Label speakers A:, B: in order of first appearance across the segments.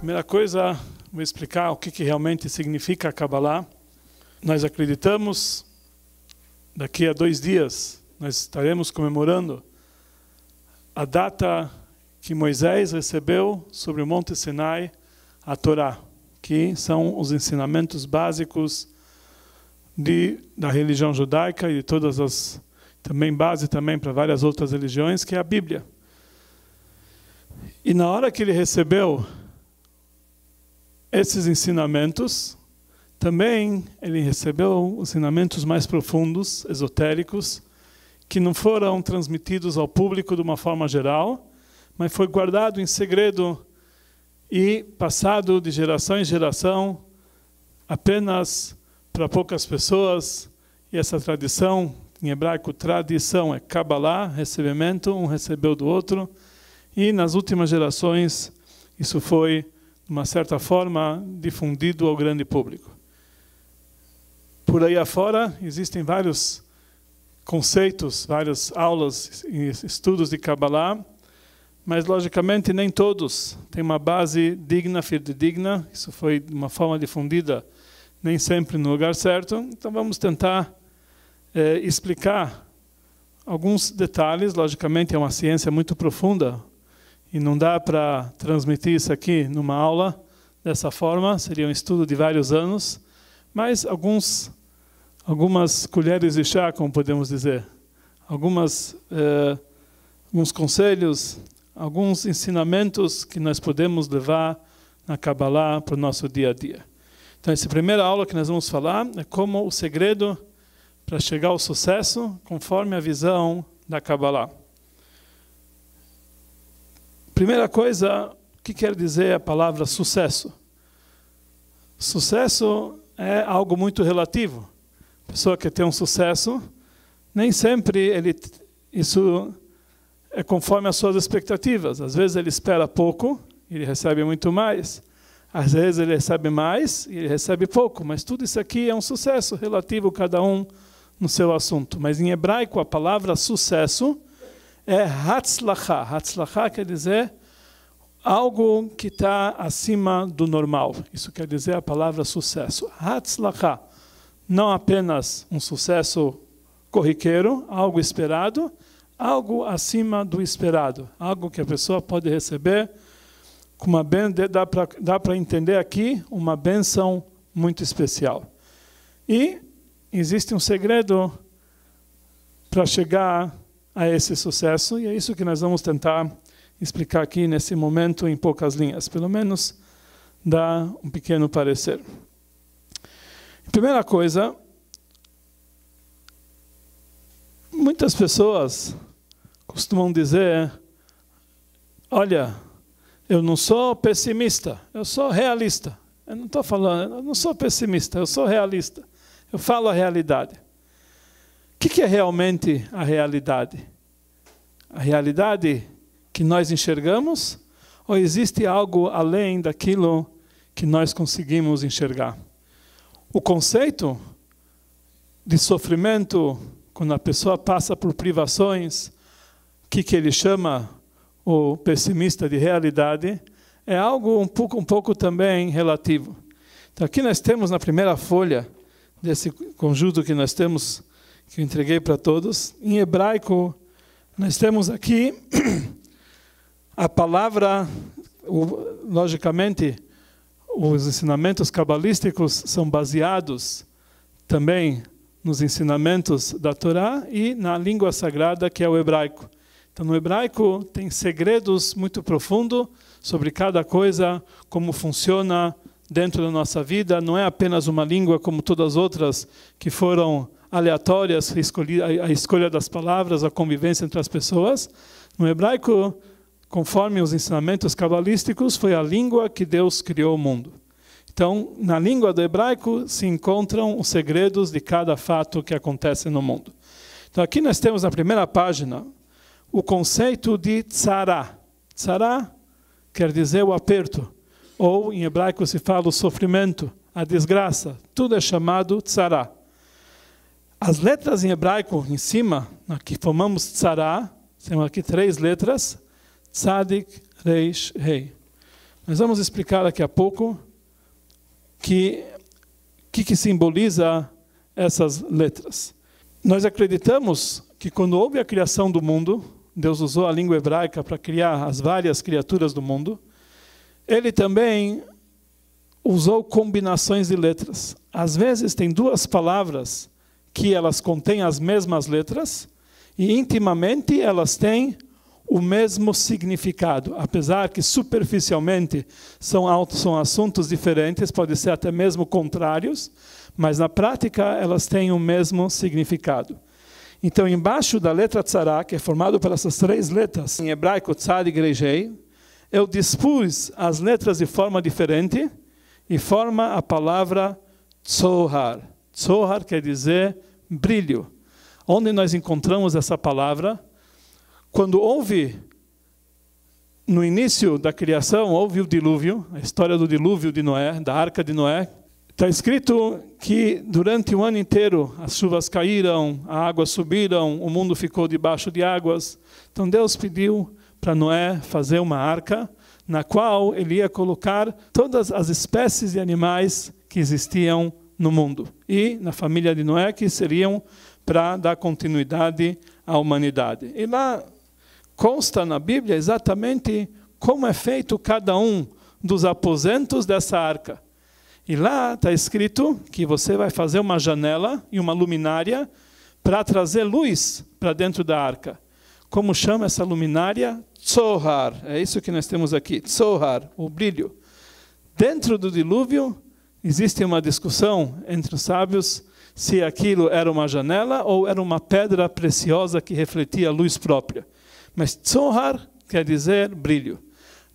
A: Primeira coisa, vou explicar o que, que realmente significa a Kabbalah. Nós acreditamos, daqui a dois dias, nós estaremos comemorando a data que Moisés recebeu sobre o Monte Sinai a Torá, que são os ensinamentos básicos de, da religião judaica e de todas as também base também para várias outras religiões, que é a Bíblia. E na hora que ele recebeu esses ensinamentos, também ele recebeu ensinamentos mais profundos, esotéricos, que não foram transmitidos ao público de uma forma geral, mas foi guardado em segredo e passado de geração em geração apenas para poucas pessoas. E essa tradição, em hebraico, tradição é Kabbalah, recebimento, um recebeu do outro. E nas últimas gerações, isso foi de uma certa forma, difundido ao grande público. Por aí afora, existem vários conceitos, várias aulas e estudos de Kabbalah, mas, logicamente, nem todos têm uma base digna, digna. Isso foi de uma forma difundida, nem sempre no lugar certo. Então, vamos tentar eh, explicar alguns detalhes. Logicamente, é uma ciência muito profunda, e não dá para transmitir isso aqui numa aula dessa forma, seria um estudo de vários anos, mas alguns, algumas colheres de chá, como podemos dizer, algumas, eh, alguns conselhos, alguns ensinamentos que nós podemos levar na Kabbalah para o nosso dia a dia. Então, essa primeira aula que nós vamos falar é como o segredo para chegar ao sucesso conforme a visão da Kabbalah. Primeira coisa, o que quer dizer a palavra sucesso? Sucesso é algo muito relativo. A pessoa que tem um sucesso, nem sempre ele isso é conforme as suas expectativas. Às vezes ele espera pouco e ele recebe muito mais. Às vezes ele recebe mais e ele recebe pouco, mas tudo isso aqui é um sucesso relativo cada um no seu assunto. Mas em hebraico a palavra sucesso é Hatzlachá. Hatzlachá quer dizer algo que está acima do normal. Isso quer dizer a palavra sucesso. Hatzlachá. Não apenas um sucesso corriqueiro, algo esperado, algo acima do esperado, algo que a pessoa pode receber com uma ben, dá para entender aqui uma benção muito especial. E existe um segredo para chegar a esse sucesso, e é isso que nós vamos tentar explicar aqui nesse momento, em poucas linhas, pelo menos dar um pequeno parecer. Primeira coisa, muitas pessoas costumam dizer: olha, eu não sou pessimista, eu sou realista. Eu não estou falando, eu não sou pessimista, eu sou realista. Eu falo a realidade que, que é realmente a realidade? A realidade que nós enxergamos? Ou existe algo além daquilo que nós conseguimos enxergar? O conceito de sofrimento, quando a pessoa passa por privações, que, que ele chama o pessimista de realidade, é algo um pouco, um pouco também relativo. Então, aqui nós temos na primeira folha desse conjunto que nós temos que eu entreguei para todos. Em hebraico, nós temos aqui a palavra, logicamente, os ensinamentos cabalísticos são baseados também nos ensinamentos da Torá e na língua sagrada que é o hebraico. Então, no hebraico tem segredos muito profundos sobre cada coisa, como funciona dentro da nossa vida. Não é apenas uma língua como todas as outras que foram aleatórias, a escolha das palavras, a convivência entre as pessoas. No hebraico, conforme os ensinamentos cabalísticos, foi a língua que Deus criou o mundo. Então, na língua do hebraico se encontram os segredos de cada fato que acontece no mundo. Então, aqui nós temos na primeira página o conceito de tzara. Tzara quer dizer o aperto, ou em hebraico se fala o sofrimento, a desgraça. Tudo é chamado tzara. As letras em hebraico em cima, aqui formamos Tsara, temos aqui três letras, tzadik, reish, rei. Nós vamos explicar daqui a pouco que que, que simboliza essas letras. Nós acreditamos que quando houve a criação do mundo, Deus usou a língua hebraica para criar as várias criaturas do mundo. Ele também usou combinações de letras. Às vezes tem duas palavras que elas contêm as mesmas letras e intimamente elas têm o mesmo significado, apesar que superficialmente são, são assuntos diferentes, podem ser até mesmo contrários, mas na prática elas têm o mesmo significado. Então, embaixo da letra tzara, que é formado pelas três letras, em hebraico tzar e grejei, eu dispus as letras de forma diferente e forma a palavra tzohar. Sohar quer dizer brilho. Onde nós encontramos essa palavra? Quando houve, no início da criação, houve o dilúvio, a história do dilúvio de Noé, da arca de Noé. Está escrito que durante o ano inteiro as chuvas caíram, a água subiram, o mundo ficou debaixo de águas. Então Deus pediu para Noé fazer uma arca na qual ele ia colocar todas as espécies de animais que existiam no mundo. E na família de Noé, que seriam para dar continuidade à humanidade. E lá consta na Bíblia exatamente como é feito cada um dos aposentos dessa arca. E lá está escrito que você vai fazer uma janela e uma luminária para trazer luz para dentro da arca. Como chama essa luminária? Tzohar. É isso que nós temos aqui. Tzohar, o brilho. Dentro do dilúvio, Existe uma discussão entre os sábios se aquilo era uma janela ou era uma pedra preciosa que refletia a luz própria. Mas Tzohar quer dizer brilho.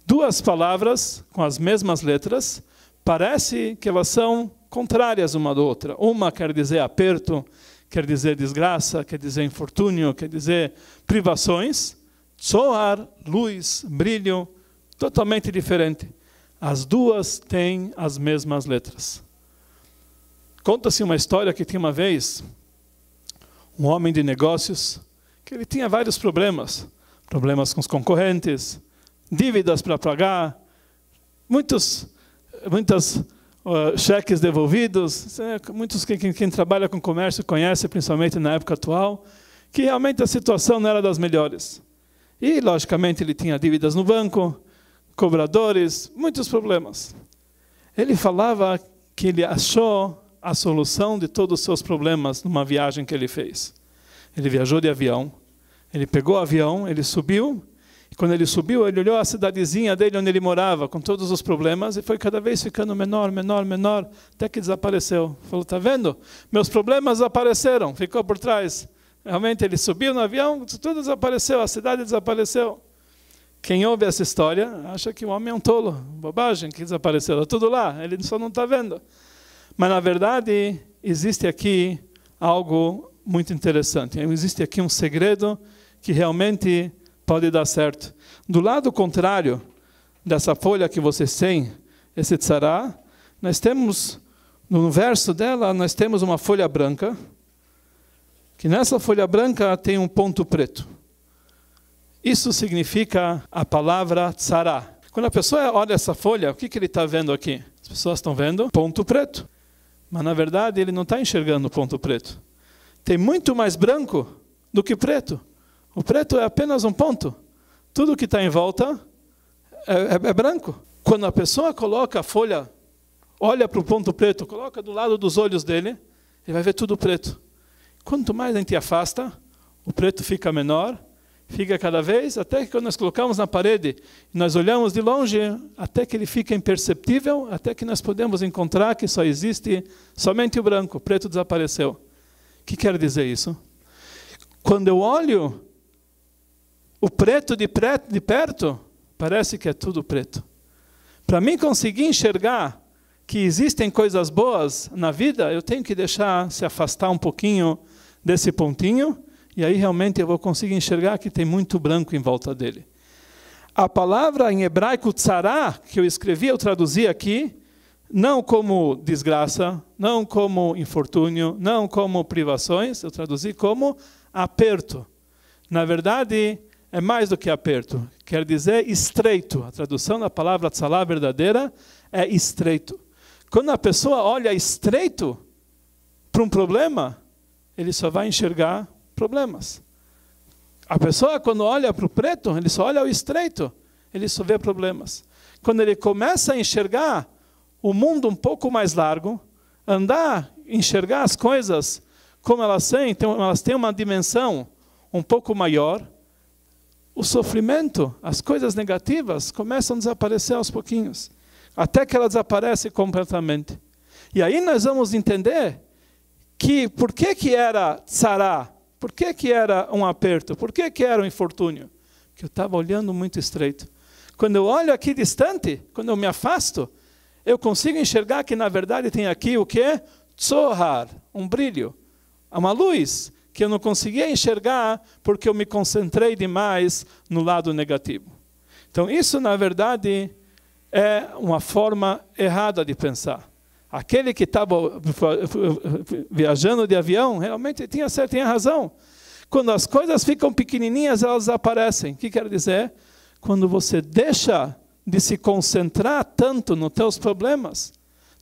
A: Duas palavras com as mesmas letras, parece que elas são contrárias uma da outra. Uma quer dizer aperto, quer dizer desgraça, quer dizer infortúnio, quer dizer privações. Tzohar, luz, brilho, totalmente diferente. As duas têm as mesmas letras. Conta-se uma história que tinha uma vez um homem de negócios que ele tinha vários problemas, problemas com os concorrentes, dívidas para pagar, muitos muitas uh, cheques devolvidos, é, muitos quem, quem trabalha com comércio conhece, principalmente na época atual, que realmente a situação não era das melhores. E logicamente ele tinha dívidas no banco, cobradores, muitos problemas. Ele falava que ele achou a solução de todos os seus problemas numa viagem que ele fez. Ele viajou de avião, ele pegou o avião, ele subiu, e quando ele subiu, ele olhou a cidadezinha dele onde ele morava, com todos os problemas, e foi cada vez ficando menor, menor, menor, até que desapareceu. Falou: "Tá vendo? Meus problemas apareceram ficou por trás". Realmente ele subiu no avião, tudo desapareceu, a cidade desapareceu. Quem ouve essa história acha que o homem é um tolo, bobagem, que desapareceu, está tudo lá, ele só não está vendo. Mas, na verdade, existe aqui algo muito interessante. Existe aqui um segredo que realmente pode dar certo. Do lado contrário dessa folha que vocês têm, esse tzará, nós temos, no verso dela, nós temos uma folha branca, que nessa folha branca tem um ponto preto. Isso significa a palavra tzara. Quando a pessoa olha essa folha, o que, que ele está vendo aqui? As pessoas estão vendo ponto preto. Mas na verdade ele não está enxergando o ponto preto. Tem muito mais branco do que preto. O preto é apenas um ponto. Tudo que está em volta é, é, é branco. Quando a pessoa coloca a folha, olha para o ponto preto, coloca do lado dos olhos dele, ele vai ver tudo preto. Quanto mais a gente afasta, o preto fica menor fica cada vez, até que quando nós colocamos na parede nós olhamos de longe, até que ele fica imperceptível, até que nós podemos encontrar que só existe somente o branco, o preto desapareceu. O que quer dizer isso? Quando eu olho o preto de, preto, de perto, parece que é tudo preto. Para mim conseguir enxergar que existem coisas boas na vida, eu tenho que deixar se afastar um pouquinho desse pontinho e aí realmente eu vou conseguir enxergar que tem muito branco em volta dele. A palavra em hebraico tzará, que eu escrevi, eu traduzi aqui, não como desgraça, não como infortúnio, não como privações, eu traduzi como aperto. Na verdade, é mais do que aperto, quer dizer estreito. A tradução da palavra tzalá verdadeira é estreito. Quando a pessoa olha estreito para um problema, ele só vai enxergar problemas. A pessoa, quando olha para o preto, ele só olha o estreito, ele só vê problemas. Quando ele começa a enxergar o mundo um pouco mais largo, andar, enxergar as coisas como elas têm, então elas têm uma dimensão um pouco maior, o sofrimento, as coisas negativas começam a desaparecer aos pouquinhos, até que ela desaparece completamente. E aí nós vamos entender que por que que era Tsará por que, que era um aperto? Por que, que era um infortúnio? Porque eu estava olhando muito estreito. Quando eu olho aqui distante, quando eu me afasto, eu consigo enxergar que na verdade tem aqui o que? Tzohar, um brilho, é uma luz que eu não conseguia enxergar porque eu me concentrei demais no lado negativo. Então isso na verdade é uma forma errada de pensar aquele que estava viajando de avião realmente tinha certa tinha razão. Quando as coisas ficam pequenininhas, elas aparecem. O que quer dizer? Quando você deixa de se concentrar tanto nos teus problemas,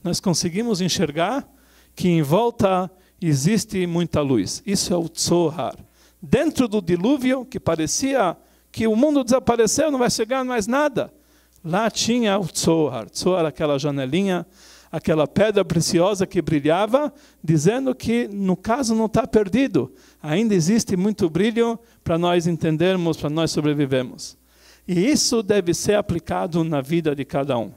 A: nós conseguimos enxergar que em volta existe muita luz. Isso é o Tzohar. Dentro do dilúvio, que parecia que o mundo desapareceu, não vai chegar mais nada, lá tinha o Tzohar. Tzohar, aquela janelinha aquela pedra preciosa que brilhava, dizendo que no caso não está perdido, ainda existe muito brilho para nós entendermos, para nós sobrevivermos. E isso deve ser aplicado na vida de cada um.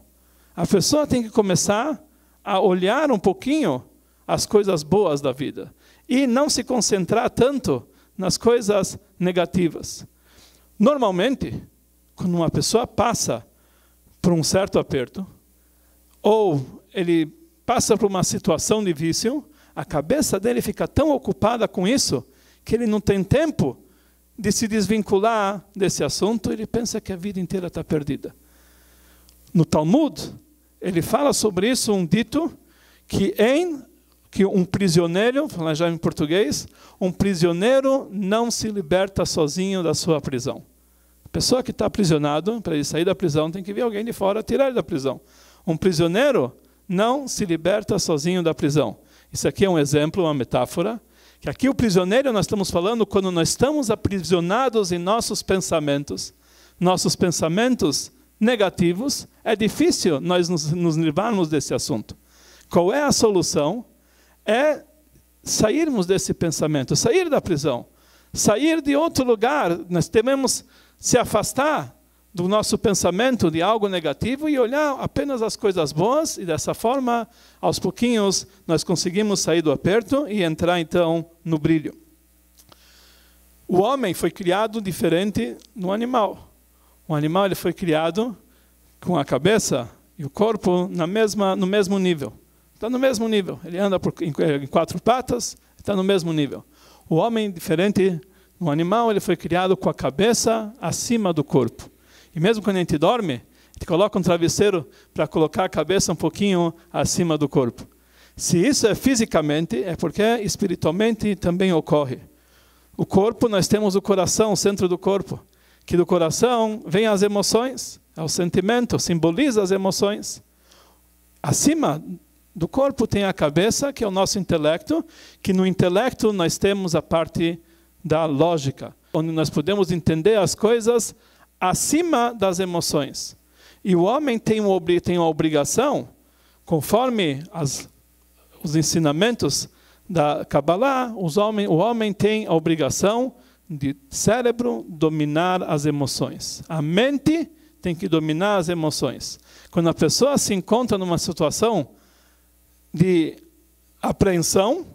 A: A pessoa tem que começar a olhar um pouquinho as coisas boas da vida e não se concentrar tanto nas coisas negativas. Normalmente, quando uma pessoa passa por um certo aperto, ou ele passa por uma situação difícil, a cabeça dele fica tão ocupada com isso que ele não tem tempo de se desvincular desse assunto, ele pensa que a vida inteira está perdida. No Talmud, ele fala sobre isso um dito que em que um prisioneiro, falar já em português, um prisioneiro não se liberta sozinho da sua prisão. A pessoa que está aprisionado, para ele sair da prisão, tem que vir alguém de fora tirar ele da prisão. Um prisioneiro não se liberta sozinho da prisão. Isso aqui é um exemplo, uma metáfora, que aqui o prisioneiro nós estamos falando quando nós estamos aprisionados em nossos pensamentos, nossos pensamentos negativos, é difícil nós nos, nos livrarmos desse assunto. Qual é a solução? É sairmos desse pensamento, sair da prisão, sair de outro lugar. Nós tememos se afastar do nosso pensamento de algo negativo e olhar apenas as coisas boas, e dessa forma, aos pouquinhos, nós conseguimos sair do aperto e entrar então no brilho. O homem foi criado diferente do animal. O animal ele foi criado com a cabeça e o corpo na mesma, no mesmo nível. Está no mesmo nível. Ele anda por, em, eh, em quatro patas, está no mesmo nível. O homem diferente do animal, ele foi criado com a cabeça acima do corpo. E mesmo quando a gente dorme, a gente coloca um travesseiro para colocar a cabeça um pouquinho acima do corpo. Se isso é fisicamente, é porque espiritualmente também ocorre. O corpo, nós temos o coração, o centro do corpo, que do coração vem as emoções, é o sentimento, simboliza as emoções. Acima do corpo tem a cabeça, que é o nosso intelecto, que no intelecto nós temos a parte da lógica, onde nós podemos entender as coisas acima das emoções. E o homem tem, um, tem uma obrigação, conforme as, os ensinamentos da Kabbalah, os homem, o homem tem a obrigação de cérebro dominar as emoções. A mente tem que dominar as emoções. Quando a pessoa se encontra numa situação de apreensão,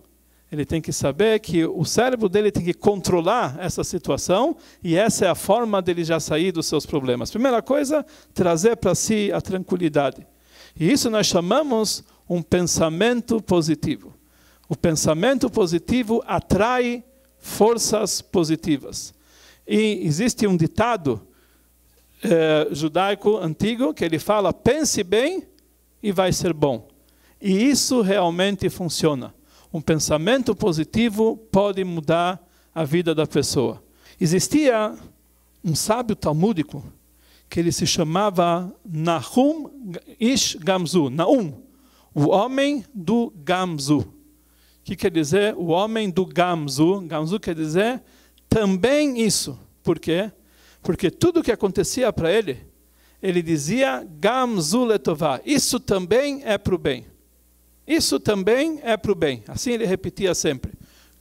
A: ele tem que saber que o cérebro dele tem que controlar essa situação e essa é a forma dele já sair dos seus problemas. Primeira coisa, trazer para si a tranquilidade. E isso nós chamamos um pensamento positivo. O pensamento positivo atrai forças positivas. E existe um ditado eh, judaico antigo que ele fala: pense bem e vai ser bom. E isso realmente funciona um pensamento positivo pode mudar a vida da pessoa. Existia um sábio talmúdico que ele se chamava Nahum Ish Gamzu, Naum, o homem do Gamzu. o que quer dizer o homem do Gamzu? Gamzu quer dizer também isso. Por quê? Porque tudo que acontecia para ele, ele dizia Gamzu Letová, isso também é para o bem. Isso também é para o bem. Assim ele repetia sempre.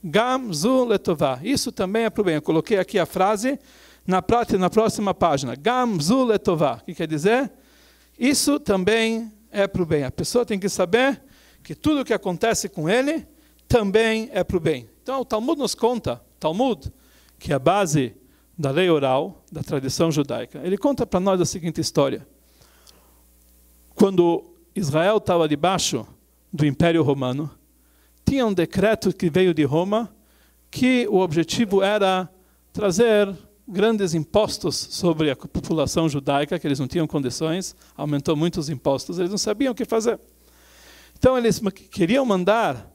A: Gam zu letová. Isso também é para o bem. Eu coloquei aqui a frase na, prática, na próxima página. Gam zu letová. O que quer dizer? Isso também é para o bem. A pessoa tem que saber que tudo o que acontece com ele também é para o bem. Então o Talmud nos conta, Talmud, que é a base da lei oral, da tradição judaica, ele conta para nós a seguinte história. Quando Israel estava debaixo do Império Romano, tinha um decreto que veio de Roma que o objetivo era trazer grandes impostos sobre a população judaica, que eles não tinham condições, aumentou muito os impostos, eles não sabiam o que fazer. Então eles queriam mandar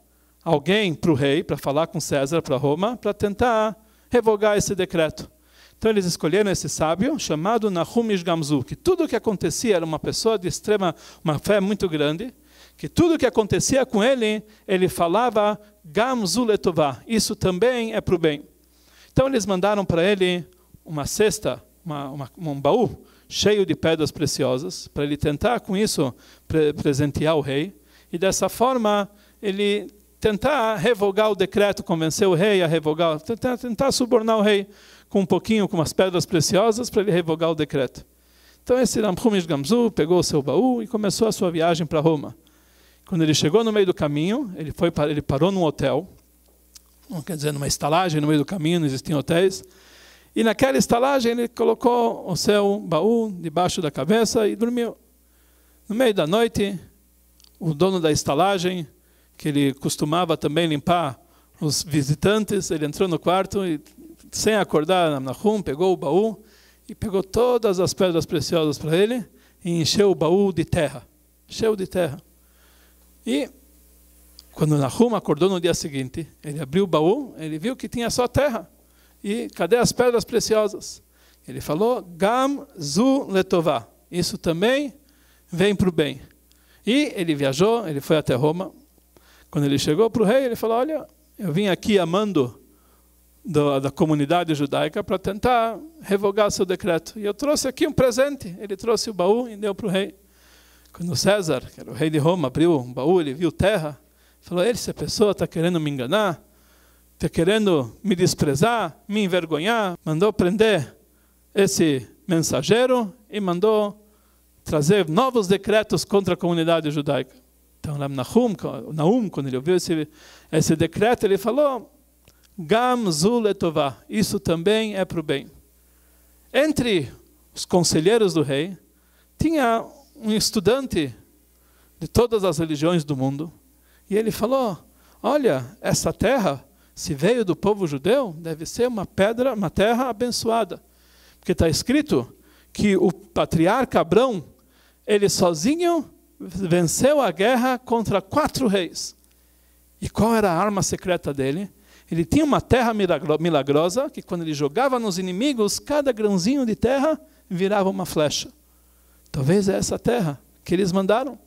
A: alguém para o rei, para falar com César, para Roma, para tentar revogar esse decreto. Então eles escolheram esse sábio chamado Nahum Ishgamzu, que tudo o que acontecia era uma pessoa de extrema, uma fé muito grande, que tudo o que acontecia com ele, ele falava Gamzu letová, isso também é para o bem. Então eles mandaram para ele uma cesta, uma, uma, um baú cheio de pedras preciosas, para ele tentar com isso pre presentear o rei, e dessa forma ele tentar revogar o decreto, convencer o rei a revogar, tentar, tentar subornar o rei com um pouquinho, com umas pedras preciosas, para ele revogar o decreto. Então esse Ramchumish Gamzu pegou o seu baú e começou a sua viagem para Roma. Quando ele chegou no meio do caminho, ele, foi, ele parou num hotel, não quer dizer numa estalagem no meio do caminho, não existiam hotéis. E naquela estalagem ele colocou o seu baú debaixo da cabeça e dormiu. No meio da noite, o dono da estalagem, que ele costumava também limpar os visitantes, ele entrou no quarto e, sem acordar na rum, pegou o baú e pegou todas as pedras preciosas para ele e encheu o baú de terra. Encheu de terra. E quando Nahum acordou no dia seguinte, ele abriu o baú, ele viu que tinha só terra. E cadê as pedras preciosas? Ele falou, Gam zu letová. Isso também vem para o bem. E ele viajou, ele foi até Roma. Quando ele chegou para o rei, ele falou, olha, eu vim aqui amando do, da comunidade judaica para tentar revogar seu decreto. E eu trouxe aqui um presente. Ele trouxe o baú e deu para o rei. Quando César, que era o rei de Roma, abriu um baú, ele viu terra, falou: essa pessoa está querendo me enganar, está querendo me desprezar, me envergonhar. Mandou prender esse mensageiro e mandou trazer novos decretos contra a comunidade judaica. Então, Nahum, Nahum quando ele ouviu esse, esse decreto, ele falou: Gam zuletová, isso também é para o bem. Entre os conselheiros do rei, tinha um estudante de todas as religiões do mundo, e ele falou: Olha, essa terra, se veio do povo judeu, deve ser uma pedra, uma terra abençoada. Porque está escrito que o patriarca Abrão, ele sozinho venceu a guerra contra quatro reis. E qual era a arma secreta dele? Ele tinha uma terra milagrosa que, quando ele jogava nos inimigos, cada grãozinho de terra virava uma flecha. Talvez é essa terra que eles mandaram.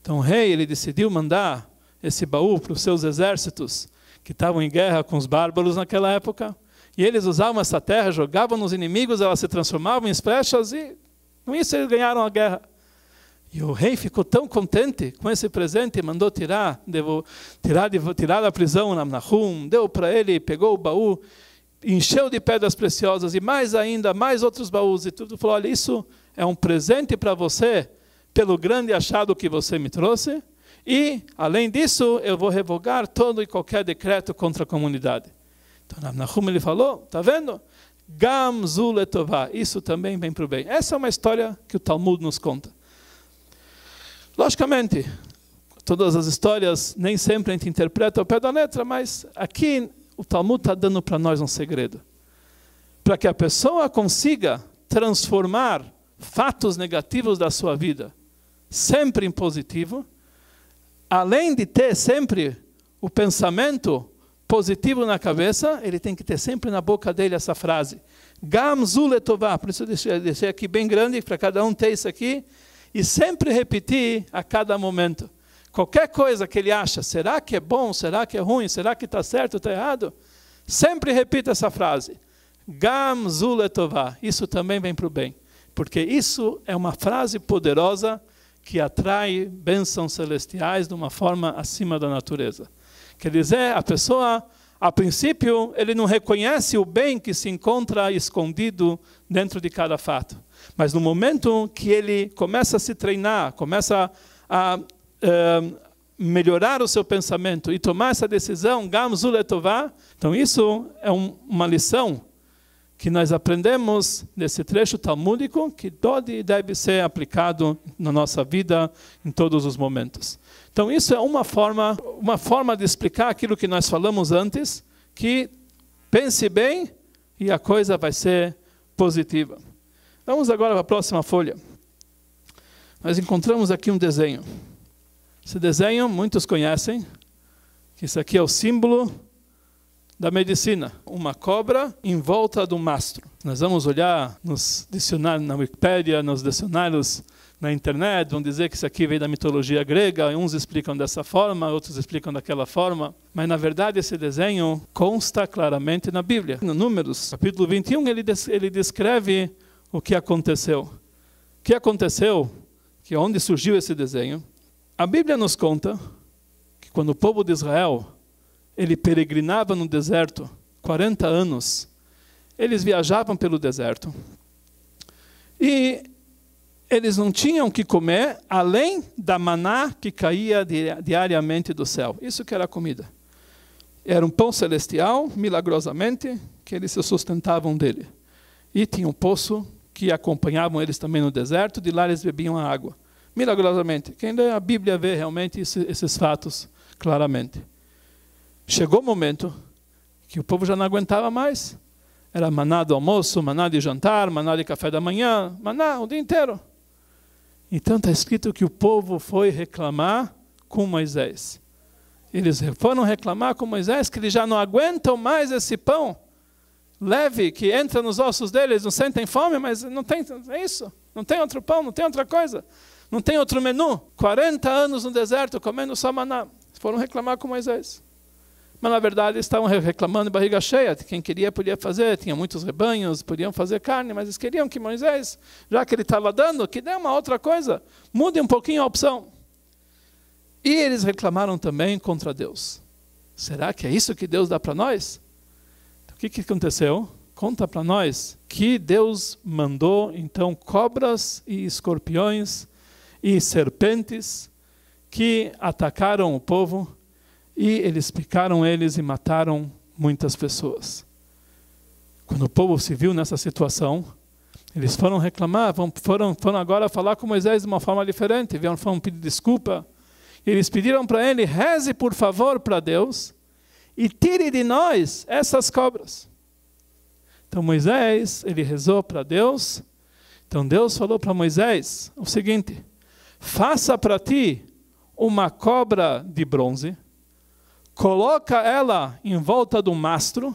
A: Então o rei ele decidiu mandar esse baú para os seus exércitos que estavam em guerra com os bárbaros naquela época. E eles usavam essa terra, jogavam nos inimigos, ela se transformava em flechas e com isso eles ganharam a guerra. E o rei ficou tão contente com esse presente, mandou tirar, devo, tirar, devo, tirar da prisão Namnahum, deu para ele, pegou o baú, encheu de pedras preciosas e mais ainda, mais outros baús e tudo. Falou, olha, isso é um presente para você pelo grande achado que você me trouxe. E, além disso, eu vou revogar todo e qualquer decreto contra a comunidade. Então, Nahum ele falou, está vendo? Gamzul etová. Isso também vem para o bem. Essa é uma história que o Talmud nos conta. Logicamente, todas as histórias nem sempre a gente interpreta ao pé da letra, mas aqui o Talmud está dando para nós um segredo. Para que a pessoa consiga transformar fatos negativos da sua vida, sempre em positivo, além de ter sempre o pensamento positivo na cabeça, ele tem que ter sempre na boca dele essa frase. Gamzuletová, Por isso eu deixei, aqui bem grande para cada um ter isso aqui. E sempre repetir a cada momento. Qualquer coisa que ele acha, será que é bom, será que é ruim, será que está certo, está errado? Sempre repita essa frase. Gamzuletová, Isso também vem para o bem porque isso é uma frase poderosa que atrai bênçãos celestiais de uma forma acima da natureza. Quer dizer, a pessoa, a princípio, ele não reconhece o bem que se encontra escondido dentro de cada fato. Mas no momento que ele começa a se treinar, começa a, eh, melhorar o seu pensamento e tomar essa decisão, Gamzul Etová, então isso é um, uma lição que nós aprendemos nesse trecho talmúdico que pode e deve ser aplicado na nossa vida em todos os momentos. Então isso é uma forma, uma forma de explicar aquilo que nós falamos antes, que pense bem e a coisa vai ser positiva. Vamos agora para a próxima folha. Nós encontramos aqui um desenho. Esse desenho muitos conhecem. Isso aqui é o símbolo da medicina, uma cobra em volta de um mastro. Nós vamos olhar nos dicionários, na Wikipédia, nos dicionários na internet, vão dizer que isso aqui veio da mitologia grega, uns explicam dessa forma, outros explicam daquela forma, mas na verdade esse desenho consta claramente na Bíblia. No Números, capítulo 21, ele, des ele descreve o que aconteceu. O que aconteceu, que onde surgiu esse desenho, a Bíblia nos conta que quando o povo de Israel ele peregrinava no deserto 40 anos. Eles viajavam pelo deserto. E eles não tinham o que comer além da maná que caía diariamente do céu. Isso que era comida. Era um pão celestial, milagrosamente, que eles se sustentavam dele. E tinha um poço que acompanhavam eles também no deserto, de lá eles bebiam a água. Milagrosamente. Quem lê a Bíblia vê realmente esses fatos claramente. Chegou o momento que o povo já não aguentava mais. Era maná do almoço, maná de jantar, maná de café da manhã, maná o dia inteiro. Então está escrito que o povo foi reclamar com Moisés. Eles foram reclamar com Moisés que eles já não aguentam mais esse pão leve que entra nos ossos deles, não sentem fome, mas não tem é isso. Não tem outro pão, não tem outra coisa. Não tem outro menu. 40 anos no deserto comendo só maná. Foram reclamar com Moisés mas na verdade estavam reclamando de barriga cheia. Quem queria podia fazer, tinha muitos rebanhos, podiam fazer carne, mas eles queriam que Moisés, já que ele estava dando, que dê uma outra coisa, mude um pouquinho a opção. E eles reclamaram também contra Deus. Será que é isso que Deus dá para nós? Então, o que, que aconteceu? Conta para nós que Deus mandou então cobras e escorpiões e serpentes que atacaram o povo e eles picaram eles e mataram muitas pessoas. Quando o povo se viu nessa situação, eles foram reclamar, foram, foram agora falar com Moisés de uma forma diferente, vieram foram pedir desculpa. Eles pediram para ele: reze por favor para Deus e tire de nós essas cobras. Então Moisés, ele rezou para Deus. Então Deus falou para Moisés o seguinte: faça para ti uma cobra de bronze coloca ela em volta do mastro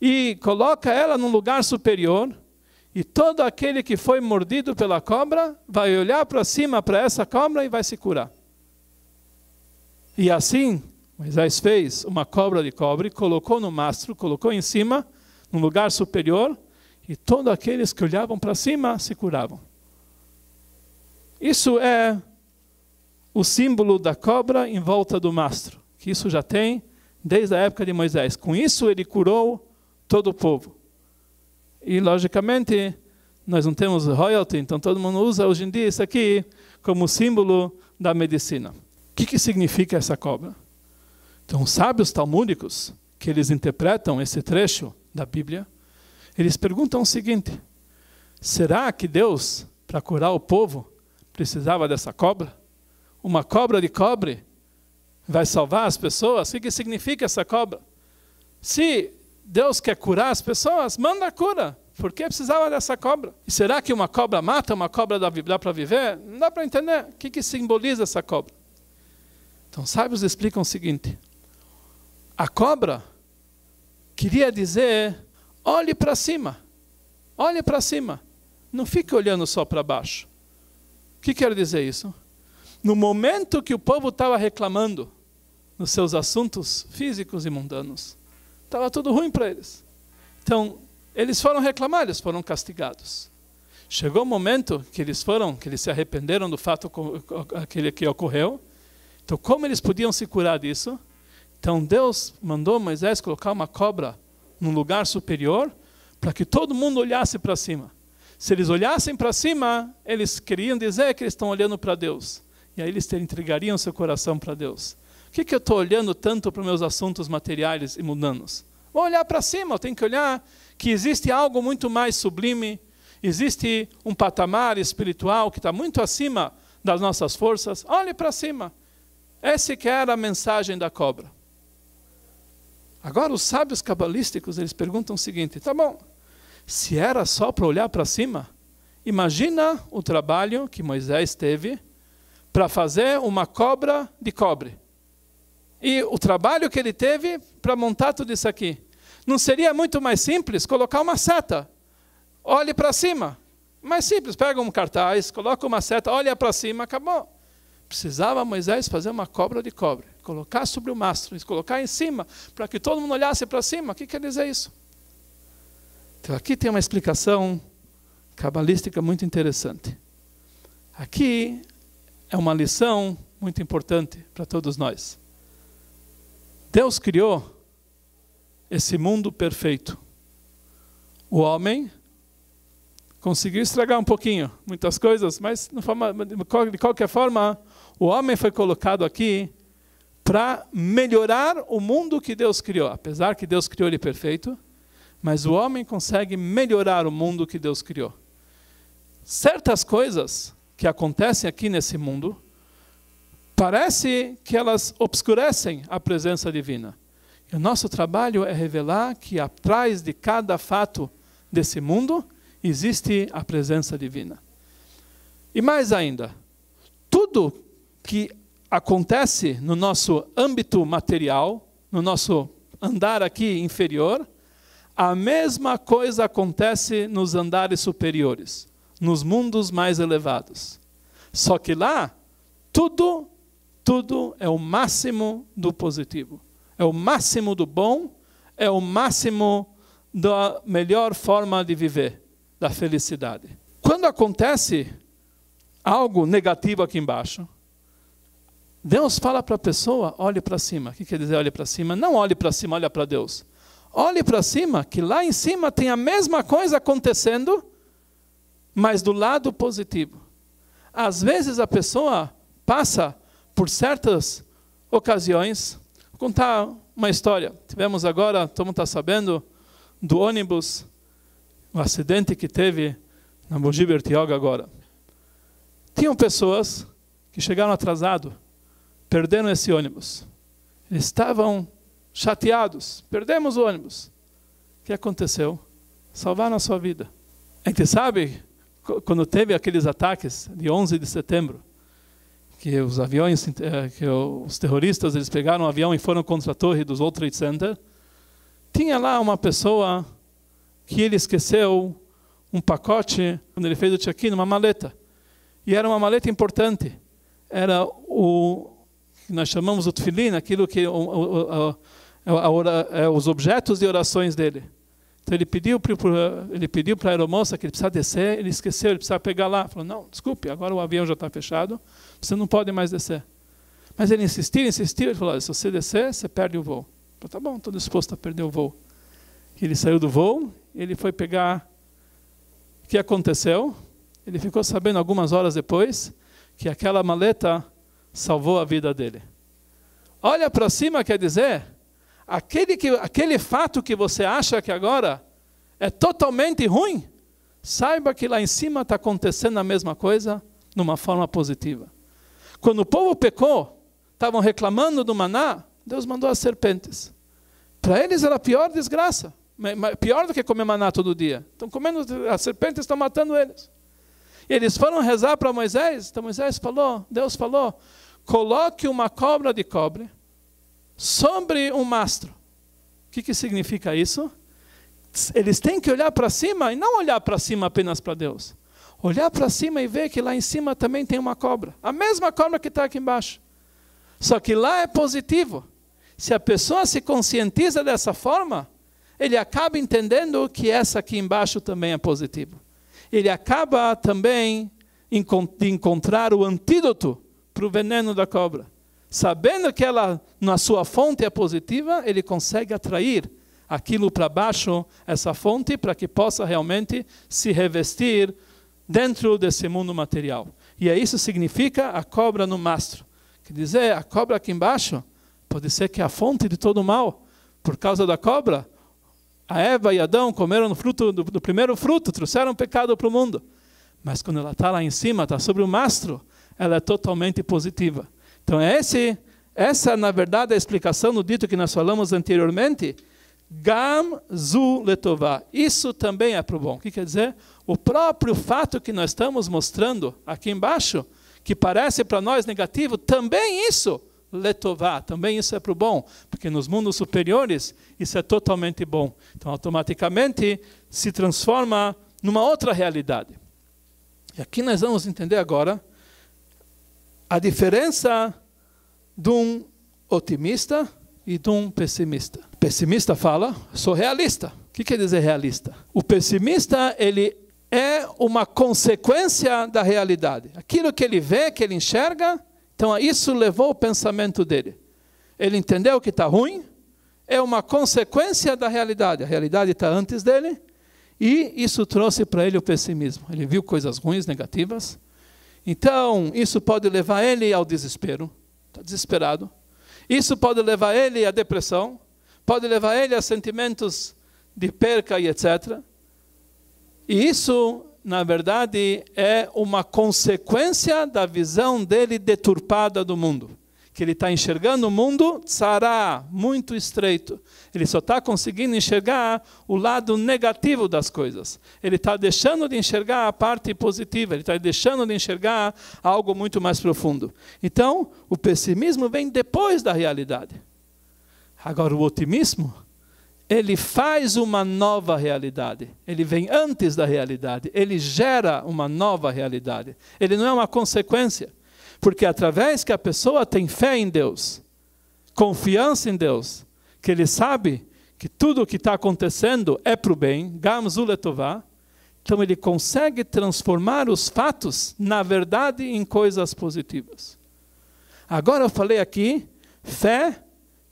A: e coloca ela num lugar superior. E todo aquele que foi mordido pela cobra vai olhar para cima para essa cobra e vai se curar. E assim Moisés fez uma cobra de cobre, colocou no mastro, colocou em cima, num lugar superior, e todos aqueles que olhavam para cima se curavam. Isso é o símbolo da cobra em volta do mastro que isso já tem desde a época de Moisés. Com isso, ele curou todo o povo. E, logicamente, nós não temos royalty, então todo mundo usa hoje em dia isso aqui como símbolo da medicina. O que, que significa essa cobra? Então, sábios talmúdicos, que eles interpretam esse trecho da Bíblia, eles perguntam o seguinte: será que Deus, para curar o povo, precisava dessa cobra? Uma cobra de cobre vai salvar as pessoas? O que significa essa cobra? Se Deus quer curar as pessoas, manda a cura. Por que precisava dessa cobra? E será que uma cobra mata, uma cobra dá para viver? Não dá para entender. O que, que simboliza essa cobra? Então, sábios explicam o seguinte: a cobra queria dizer, olhe para cima, olhe para cima, não fique olhando só para baixo. O que quer dizer isso? No momento que o povo estava reclamando, nos seus assuntos físicos e mundanos. Estava tudo ruim para eles. Então, eles foram reclamar, eles foram castigados. Chegou o um momento que eles foram, que eles se arrependeram do fato aquele que ocorreu. Então, como eles podiam se curar disso? Então, Deus mandou Moisés colocar uma cobra num lugar superior para que todo mundo olhasse para cima. Se eles olhassem para cima, eles queriam dizer que eles estão olhando para Deus. E aí eles entregariam seu coração para Deus. Por que, que eu estou olhando tanto para os meus assuntos materiais e mundanos? Vou olhar para cima, eu tenho que olhar que existe algo muito mais sublime, existe um patamar espiritual que está muito acima das nossas forças. Olhe para cima. Essa que era a mensagem da cobra. Agora, os sábios cabalísticos, eles perguntam o seguinte, tá bom, se era só para olhar para cima, imagina o trabalho que Moisés teve para fazer uma cobra de cobre e o trabalho que ele teve para montar tudo isso aqui. Não seria muito mais simples colocar uma seta? Olhe para cima. Mais simples, pega um cartaz, coloca uma seta, olha para cima, acabou. Precisava Moisés fazer uma cobra de cobre, colocar sobre o mastro, colocar em cima, para que todo mundo olhasse para cima. O que quer dizer isso? Então aqui tem uma explicação cabalística muito interessante. Aqui é uma lição muito importante para todos nós. Deus criou esse mundo perfeito. O homem conseguiu estragar um pouquinho muitas coisas, mas de qualquer forma, o homem foi colocado aqui para melhorar o mundo que Deus criou. Apesar que Deus criou ele perfeito, mas o homem consegue melhorar o mundo que Deus criou. Certas coisas que acontecem aqui nesse mundo parece que elas obscurecem a presença divina. E o nosso trabalho é revelar que atrás de cada fato desse mundo existe a presença divina. E mais ainda, tudo que acontece no nosso âmbito material, no nosso andar aqui inferior, a mesma coisa acontece nos andares superiores, nos mundos mais elevados. Só que lá, tudo tudo é o máximo do positivo. É o máximo do bom, é o máximo da melhor forma de viver, da felicidade. Quando acontece algo negativo aqui embaixo, Deus fala para a pessoa: olhe para cima. O que quer dizer olhe para cima? Não olhe para cima, olhe para Deus. Olhe para cima, que lá em cima tem a mesma coisa acontecendo, mas do lado positivo. Às vezes a pessoa passa por certas ocasiões, vou contar uma história. Tivemos agora, todo mundo está sabendo, do ônibus, o acidente que teve na Mogi Bertioga agora. Tinham pessoas que chegaram atrasado, perderam esse ônibus. Eles estavam chateados, perdemos o ônibus. O que aconteceu? Salvaram a sua vida. A gente sabe, quando teve aqueles ataques de 11 de setembro, que os aviões, eh, que os terroristas, eles pegaram um avião e foram contra a torre dos World Trade Center, tinha lá uma pessoa que ele esqueceu um pacote, quando ele fez o check-in, uma maleta. E era uma maleta importante. Era o que nós chamamos o tefilin, aquilo que o, o, a, é é os objetos de orações dele. Então ele pediu para ele pediu para a aeromoça que ele precisava descer, ele esqueceu, ele precisava pegar lá. Falou: "Não, desculpe, agora o avião já está fechado. Você não pode mais descer. Mas ele insistiu, insistiu, ele falou, se você descer, você perde o voo. Eu falei, tá bom, estou disposto a perder o voo. Ele saiu do voo, ele foi pegar o que aconteceu. Ele ficou sabendo algumas horas depois que aquela maleta salvou a vida dele. Olha para cima quer dizer, aquele, que, aquele fato que você acha que agora é totalmente ruim, saiba que lá em cima está acontecendo a mesma coisa numa forma positiva. Quando o povo pecou, estavam reclamando do maná, Deus mandou as serpentes. Para eles era a pior desgraça, pior do que comer maná todo dia. Estão comendo, as serpentes estão matando eles. E eles foram rezar para Moisés, então Moisés falou, Deus falou, coloque uma cobra de cobre sobre um mastro. O que, que significa isso? Eles têm que olhar para cima e não olhar para cima apenas para Deus olhar para cima e ver que lá em cima também tem uma cobra. A mesma cobra que está aqui embaixo. Só que lá é positivo. Se a pessoa se conscientiza dessa forma, ele acaba entendendo que essa aqui embaixo também é positiva. Ele acaba também de encontrar o antídoto para o veneno da cobra. Sabendo que ela, na sua fonte, é positiva, ele consegue atrair aquilo para baixo, essa fonte, para que possa realmente se revestir dentro desse mundo material. E é isso significa a cobra no mastro. Quer dizer, a cobra aqui embaixo pode ser que é a fonte de todo o mal. Por causa da cobra, a Eva e Adão comeram no fruto do, do primeiro fruto, trouxeram pecado para o mundo. Mas quando ela está lá em cima, está sobre o mastro, ela é totalmente positiva. Então, é esse, essa, na verdade, é a explicação do dito que nós falamos anteriormente, Gam zu letová. Isso também é para o bom. O que quer dizer? O próprio fato que nós estamos mostrando aqui embaixo, que parece para nós negativo, também isso letová, também isso é para o bom, porque nos mundos superiores isso é totalmente bom. Então automaticamente se transforma numa outra realidade. E aqui nós vamos entender agora a diferença de um otimista e de um pessimista pessimista fala, sou realista. O que quer dizer realista? O pessimista, ele é uma consequência da realidade. Aquilo que ele vê, que ele enxerga, então isso levou o pensamento dele. Ele entendeu que está ruim, é uma consequência da realidade. A realidade está antes dele, e isso trouxe para ele o pessimismo. Ele viu coisas ruins, negativas. Então, isso pode levar ele ao desespero, está desesperado. Isso pode levar ele à depressão, pode levar ele a sentimentos de perca e etc. E isso, na verdade, é uma consequência da visão dele deturpada do mundo. Que ele está enxergando o mundo, será muito estreito. Ele só está conseguindo enxergar o lado negativo das coisas. Ele está deixando de enxergar a parte positiva, ele está deixando de enxergar algo muito mais profundo. Então, o pessimismo vem depois da realidade. Agora, o otimismo, ele faz uma nova realidade. Ele vem antes da realidade. Ele gera uma nova realidade. Ele não é uma consequência. Porque através que a pessoa tem fé em Deus, confiança em Deus, que ele sabe que tudo o que está acontecendo é para o bem, Gamzu Letová, então ele consegue transformar os fatos, na verdade, em coisas positivas. Agora eu falei aqui, fé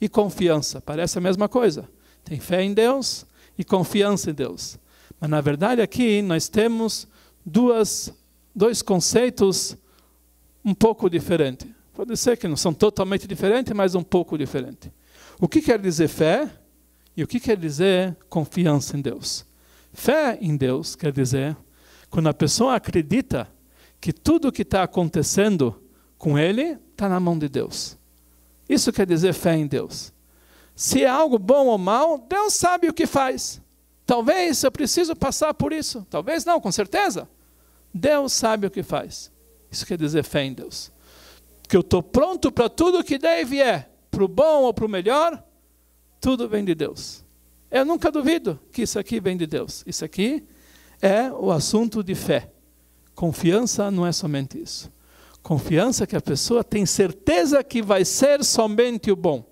A: e confiança. Parece a mesma coisa. Tem fé em Deus e confiança em Deus. Mas na verdade aqui nós temos duas, dois conceitos um pouco diferentes. Pode ser que não são totalmente diferentes, mas um pouco diferentes. O que quer dizer fé e o que quer dizer confiança em Deus? Fé em Deus quer dizer quando a pessoa acredita que tudo o que está acontecendo com ele está na mão de Deus. Isso quer dizer fé em Deus. Se é algo bom ou mal, Deus sabe o que faz. Talvez eu preciso passar por isso. Talvez não, com certeza. Deus sabe o que faz. Isso quer dizer fé em Deus. Que eu estou pronto para tudo que deve é, para o bom ou para o melhor, tudo vem de Deus. Eu nunca duvido que isso aqui vem de Deus. Isso aqui é o assunto de fé. Confiança não é somente isso. Confiança que a pessoa tem certeza que vai ser somente o bom.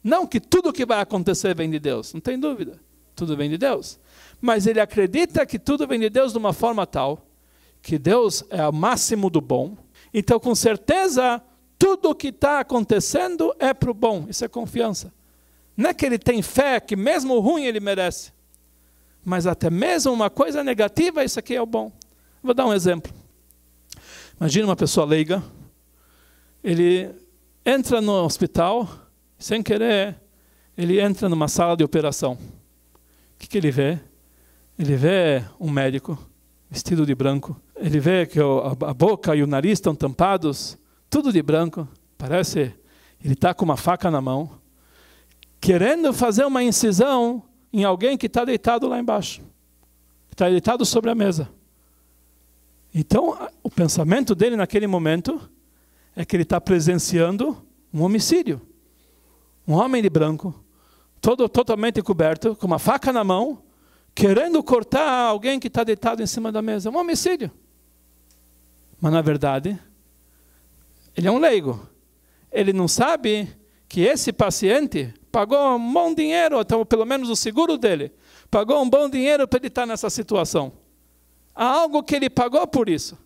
A: Não que tudo que vai acontecer vem de Deus, não tem dúvida. Tudo vem de Deus. Mas ele acredita que tudo vem de Deus de uma forma tal que Deus é o máximo do bom. Então, com certeza, tudo o que está acontecendo é para o bom. Isso é confiança. Não é que ele tem fé que mesmo o ruim ele merece. Mas até mesmo uma coisa negativa, isso aqui é o bom. Vou dar um exemplo. Imagina uma pessoa leiga, ele entra no hospital, sem querer, ele entra numa sala de operação. O que, que ele vê? Ele vê um médico vestido de branco. Ele vê que a boca e o nariz estão tampados, tudo de branco. Parece ele está com uma faca na mão, querendo fazer uma incisão em alguém que está deitado lá embaixo, está deitado sobre a mesa. Então, o pensamento dele naquele momento é que ele está presenciando um homicídio. Um homem de branco, todo totalmente coberto, com uma faca na mão, querendo cortar alguém que está deitado em cima da mesa. Um homicídio. Mas, na verdade, ele é um leigo. Ele não sabe que esse paciente pagou um bom dinheiro, ou pelo menos o seguro dele, pagou um bom dinheiro para ele estar tá nessa situação há algo que ele pagou por isso,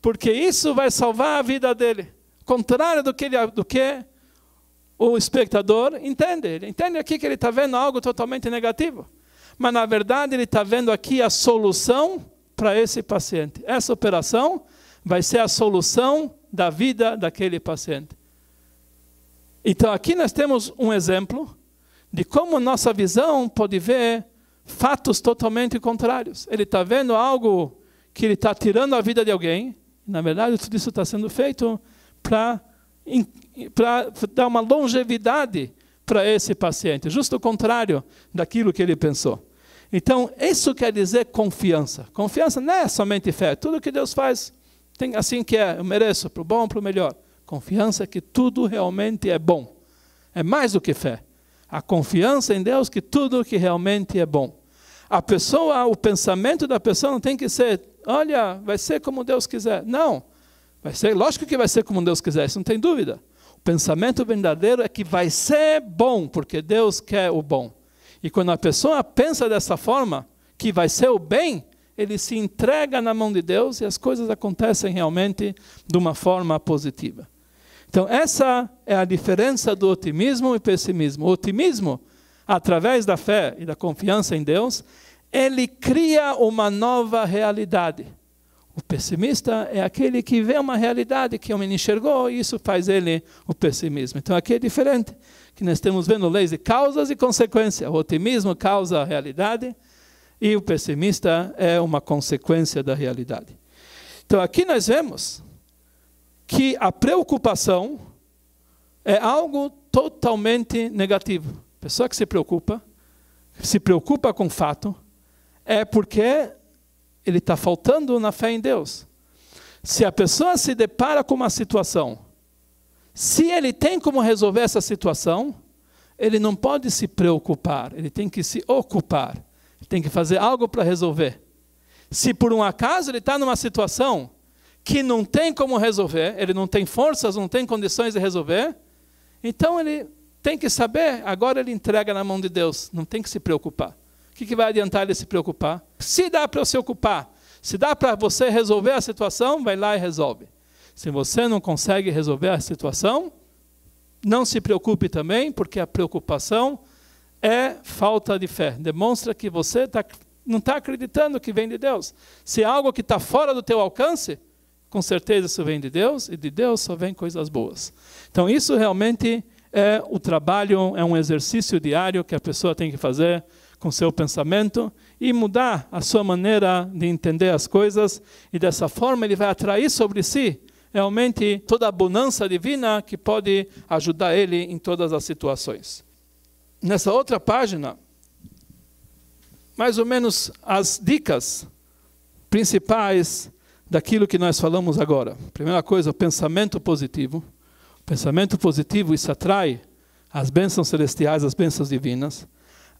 A: porque isso vai salvar a vida dele. Contrário do que, ele, do que o espectador entende. Ele entende aqui que ele está vendo algo totalmente negativo. Mas, na verdade, ele está vendo aqui a solução para esse paciente. Essa operação vai ser a solução da vida daquele paciente. Então, aqui nós temos um exemplo de como nossa visão pode ver fatos totalmente contrários. Ele está vendo algo que ele está tirando a vida de alguém. Na verdade, tudo isso está sendo feito para dar uma longevidade para esse paciente, justo o contrário daquilo que ele pensou. Então, isso quer dizer confiança. Confiança não é somente fé. Tudo que Deus faz, tem assim que é, eu mereço, para o bom, para o melhor. Confiança é que tudo realmente é bom. É mais do que fé a confiança em Deus que tudo que realmente é bom. A pessoa, o pensamento da pessoa não tem que ser, olha, vai ser como Deus quiser. Não. Vai ser, lógico que vai ser como Deus quiser, isso não tem dúvida. O pensamento verdadeiro é que vai ser bom, porque Deus quer o bom. E quando a pessoa pensa dessa forma, que vai ser o bem, ele se entrega na mão de Deus e as coisas acontecem realmente de uma forma positiva. Então, essa é a diferença do otimismo e pessimismo. O otimismo, através da fé e da confiança em Deus, ele cria uma nova realidade. O pessimista é aquele que vê uma realidade que o homem enxergou e isso faz ele o pessimismo. Então aqui é diferente, que nós estamos vendo leis de causas e consequência. O otimismo causa a realidade e o pessimista é uma consequência da realidade. Então aqui nós vemos que a preocupação é algo totalmente negativo. A pessoa que se preocupa, se preocupa com o fato, é porque ele está faltando na fé em Deus. Se a pessoa se depara com uma situação, se ele tem como resolver essa situação, ele não pode se preocupar, ele tem que se ocupar, ele tem que fazer algo para resolver. Se por um acaso ele está numa situação que não tem como resolver, ele não tem forças, não tem condições de resolver, então ele tem que saber, agora ele entrega na mão de Deus, não tem que se preocupar. O que, que vai adiantar ele se preocupar? Se dá para se ocupar, se dá para você resolver a situação, vai lá e resolve. Se você não consegue resolver a situação, não se preocupe também, porque a preocupação é falta de fé. Demonstra que você tá, não está acreditando que vem de Deus. Se é algo que está fora do teu alcance, com certeza isso vem de Deus, e de Deus só vem coisas boas. Então, isso realmente é o trabalho, é um exercício diário que a pessoa tem que fazer com seu pensamento e mudar a sua maneira de entender as coisas, e dessa forma ele vai atrair sobre si realmente toda a bonança divina que pode ajudar ele em todas as situações. Nessa outra página, mais ou menos as dicas principais daquilo que nós falamos agora. Primeira coisa, o pensamento positivo. O pensamento positivo, isso atrai as bênçãos celestiais, as bênçãos divinas.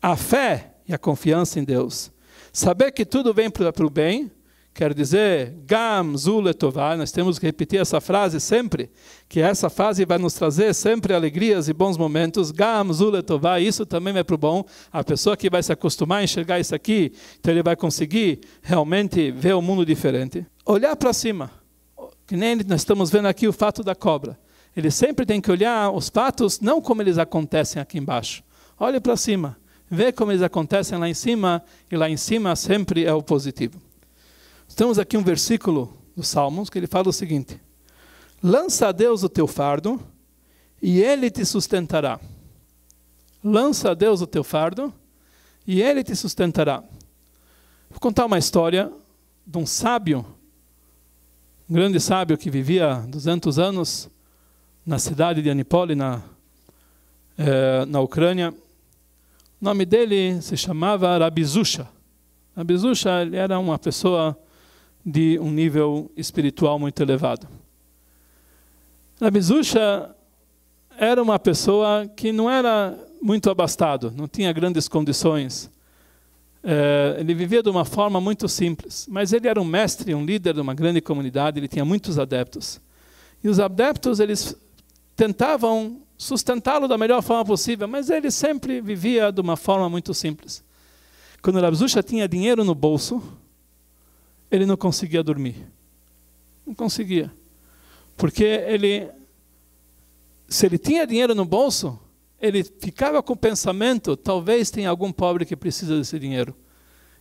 A: A fé e a confiança em Deus. Saber que tudo vem para o bem, Quer dizer, Gam Zuletová, nós temos que repetir essa frase sempre, que essa frase vai nos trazer sempre alegrias e bons momentos. Gam Zuletová, isso também é para o bom. A pessoa que vai se acostumar a enxergar isso aqui, então ele vai conseguir realmente ver o um mundo diferente. Olhar para cima, que nem nós estamos vendo aqui o fato da cobra. Ele sempre tem que olhar os fatos não como eles acontecem aqui embaixo. Olhe para cima, vê como eles acontecem lá em cima, e lá em cima sempre é o positivo. Temos aqui um versículo dos Salmos que ele fala o seguinte: Lança a Deus o teu fardo e ele te sustentará. Lança a Deus o teu fardo e ele te sustentará. Vou contar uma história de um sábio, um grande sábio que vivia 200 anos na cidade de Anipoli, na, eh, na Ucrânia. O nome dele se chamava Rabizusha. Rabizusha ele era uma pessoa de um nível espiritual muito elevado. Labizusha era uma pessoa que não era muito abastado, não tinha grandes condições. É, ele vivia de uma forma muito simples, mas ele era um mestre, um líder de uma grande comunidade, ele tinha muitos adeptos. E os adeptos, eles tentavam sustentá-lo da melhor forma possível, mas ele sempre vivia de uma forma muito simples. Quando Labzusha tinha dinheiro no bolso, ele não conseguia dormir. Não conseguia. Porque ele, se ele tinha dinheiro no bolso, ele ficava com o pensamento: talvez tenha algum pobre que precisa desse dinheiro.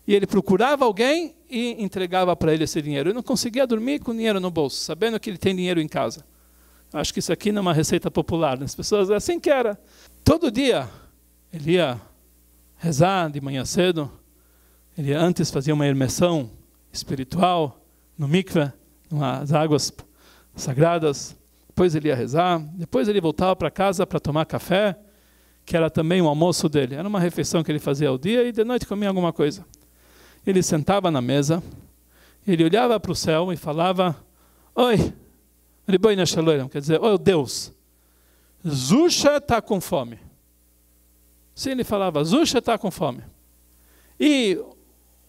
A: E ele procurava alguém e entregava para ele esse dinheiro. Ele não conseguia dormir com dinheiro no bolso, sabendo que ele tem dinheiro em casa. Acho que isso aqui não é uma receita popular. Né? As pessoas é assim que era. Todo dia ele ia rezar de manhã cedo. Ele antes fazia uma imersão espiritual, no mikveh, nas águas sagradas. Depois ele ia rezar, depois ele voltava para casa para tomar café, que era também o almoço dele. Era uma refeição que ele fazia ao dia e de noite comia alguma coisa. Ele sentava na mesa, ele olhava para o céu e falava: Oi, Riboi Nashaloiram, quer dizer, Oi, Deus, Zusha está com fome. Sim, ele falava: Zusha está com fome. E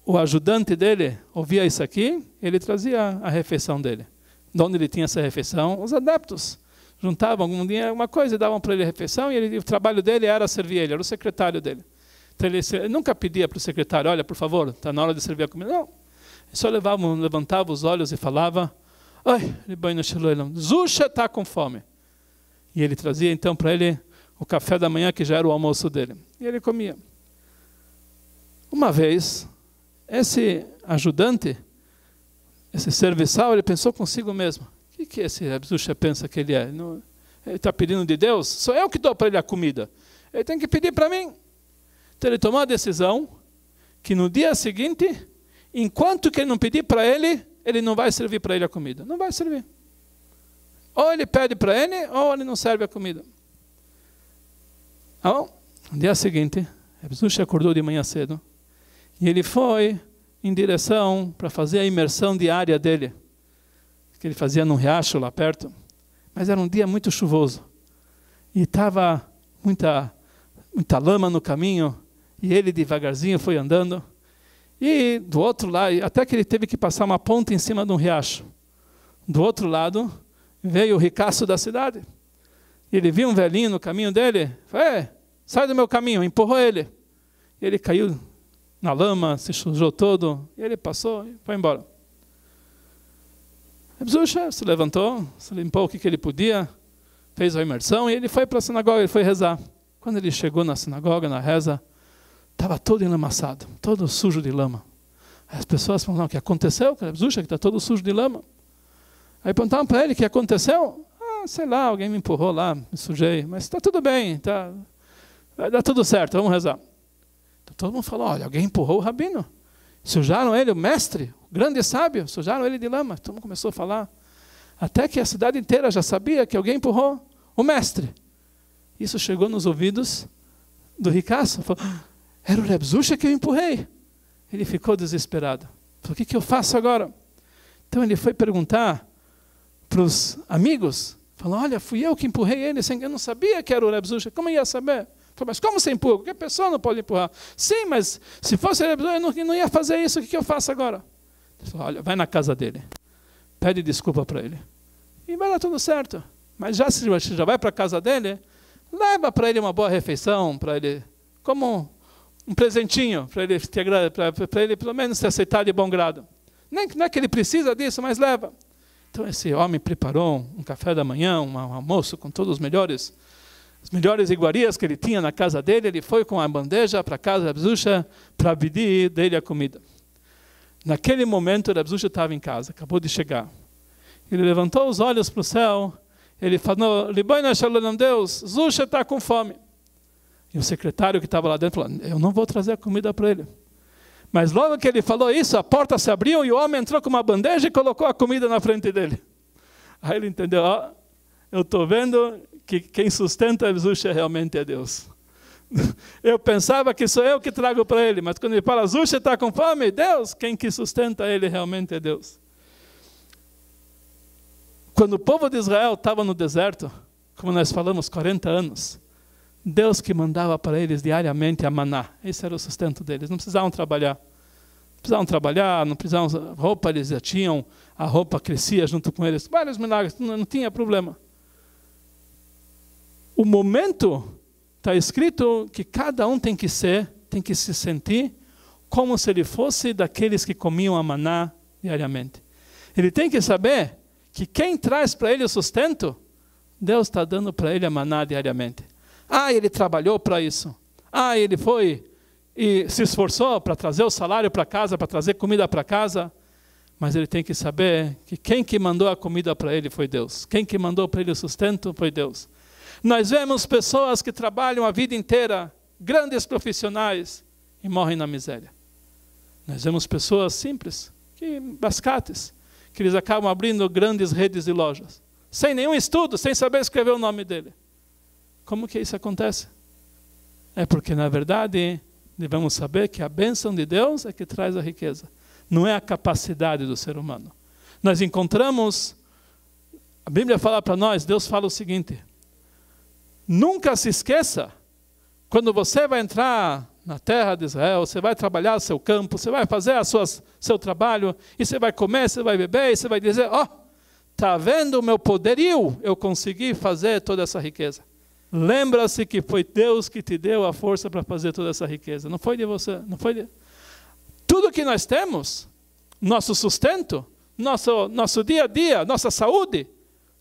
A: o ajudante dele ouvia isso aqui, ele trazia a refeição dele. De onde ele tinha essa refeição? Os adeptos. Juntavam algum dia alguma coisa, e davam para ele a refeição, e ele, o trabalho dele era servir ele, era o secretário dele. Então ele, ele nunca pedia para o secretário, olha, por favor, está na hora de servir a comida. Não. Ele só levava, levantava os olhos e falava, Ai, zuxa está com fome. E ele trazia então para ele o café da manhã, que já era o almoço dele. E ele comia. Uma vez, esse ajudante, esse serviçal, ele pensou consigo mesmo. O que, que esse Abzucha pensa que ele é? ele está pedindo de Deus? Sou eu que dou para ele a comida. Ele tem que pedir para mim. Então ele tomou a decisão que no dia seguinte, enquanto que ele não pedir para ele, ele não vai servir para ele a comida. Não vai servir. Ou ele pede para ele, ou ele não serve a comida. Então, no dia seguinte, Abzucha acordou de manhã cedo e ele foi em direção para fazer a imersão diária dele, que ele fazia num riacho lá perto. Mas era um dia muito chuvoso. E estava muita, muita lama no caminho. E ele devagarzinho foi andando. E do outro lado, até que ele teve que passar uma ponte em cima de um riacho. Do outro lado, veio o ricaço da cidade. Ele viu um velhinho no caminho dele. Falou, sai do meu caminho. Empurrou ele. Ele caiu na lama, se sujou todo, e ele passou e foi embora. Rebzusha se levantou, se limpou o que, ele podia, fez a imersão e ele foi para a sinagoga, ele foi rezar. Quando ele chegou na sinagoga, na reza, estava todo enlamaçado, todo sujo de lama. Aí as pessoas falaram, o que aconteceu com Rebzusha, que está todo sujo de lama? Aí perguntaram para ele, o que aconteceu? Ah, sei lá, alguém me empurrou lá, me sujei, mas está tudo bem, tá... vai dar tudo certo, vamos rezar. Todo mundo falou: olha, alguém empurrou o rabino. Sujaram ele, o mestre, o grande sábio, sujaram ele de lama. Todo mundo começou a falar. Até que a cidade inteira já sabia que alguém empurrou o mestre. Isso chegou nos ouvidos do ricaço. Falou, ah, era o Rebzusha que eu empurrei. Ele ficou desesperado. Falou, o que, que eu faço agora? Então ele foi perguntar para os amigos. Falou, olha, fui eu que empurrei ele. Eu não sabia que era o Rebzusha. Como eu ia saber? Mas como você empurra? Qualquer pessoa não pode empurrar. Sim, mas se fosse ele, eu não, não ia fazer isso, o que, eu faço agora? Ele falou, olha, vai na casa dele, pede desculpa para ele. E vai dar tudo certo. Mas já se já vai para a casa dele, leva para ele uma boa refeição, para ele, como um, presentinho, para ele, para ele pelo menos se aceitar de bom grado. Nem, não é que ele precisa disso, mas leva. Então esse homem preparou um café da manhã, um almoço com todos os melhores as melhores iguarias que ele tinha na casa dele, ele foi com a bandeja para a casa da Abzusha para pedir dele a comida. Naquele momento, Abzusha estava em casa, acabou de chegar. Ele levantou os olhos para o céu, ele falou, Libaina Shalom Deus, Zusha está com fome. E o secretário que estava lá dentro falou, eu não vou trazer a comida para ele. Mas logo que ele falou isso, a porta se abriu e o homem entrou com uma bandeja e colocou a comida na frente dele. Aí ele entendeu, ó, oh, eu estou vendo que quem sustenta Zusha é realmente é Deus. Eu pensava que sou eu que trago para ele, mas quando ele fala, Zuxa está com fome, Deus, quem que sustenta ele realmente é Deus. Quando o povo de Israel estava no deserto, como nós falamos, 40 anos, Deus que mandava para eles diariamente a maná, esse era o sustento deles, não precisavam trabalhar precisavam trabalhar, não precisavam roupa, eles já tinham, a roupa crescia junto com eles, vários milagres, não, não tinha problema o momento está escrito que cada um tem que ser, tem que se sentir como se ele fosse daqueles que comiam a maná diariamente. Ele tem que saber que quem traz para ele o sustento, Deus está dando para ele a maná diariamente. Ah, ele trabalhou para isso. Ah, ele foi e se esforçou para trazer o salário para casa, para trazer comida para casa. Mas ele tem que saber que quem que mandou a comida para ele foi Deus. Quem que mandou para ele o sustento foi Deus. Nós vemos pessoas que trabalham a vida inteira, grandes profissionais, e morrem na miséria. Nós vemos pessoas simples, que bascates, que eles acabam abrindo grandes redes de lojas, sem nenhum estudo, sem saber escrever o nome dele. Como que isso acontece? É porque, na verdade, devemos saber que a bênção de Deus é que traz a riqueza, não é a capacidade do ser humano. Nós encontramos, a Bíblia fala para nós, Deus fala o seguinte: Nunca se esqueça, quando você vai entrar na terra de Israel, você vai trabalhar seu campo, você vai fazer as suas, seu trabalho, e você vai comer, você vai beber, e você vai dizer: Ó, oh, está vendo o meu poderio? Eu consegui fazer toda essa riqueza. Lembra-se que foi Deus que te deu a força para fazer toda essa riqueza, não foi de você, não foi de. Tudo que nós temos, nosso sustento, nosso, nosso dia a dia, nossa saúde,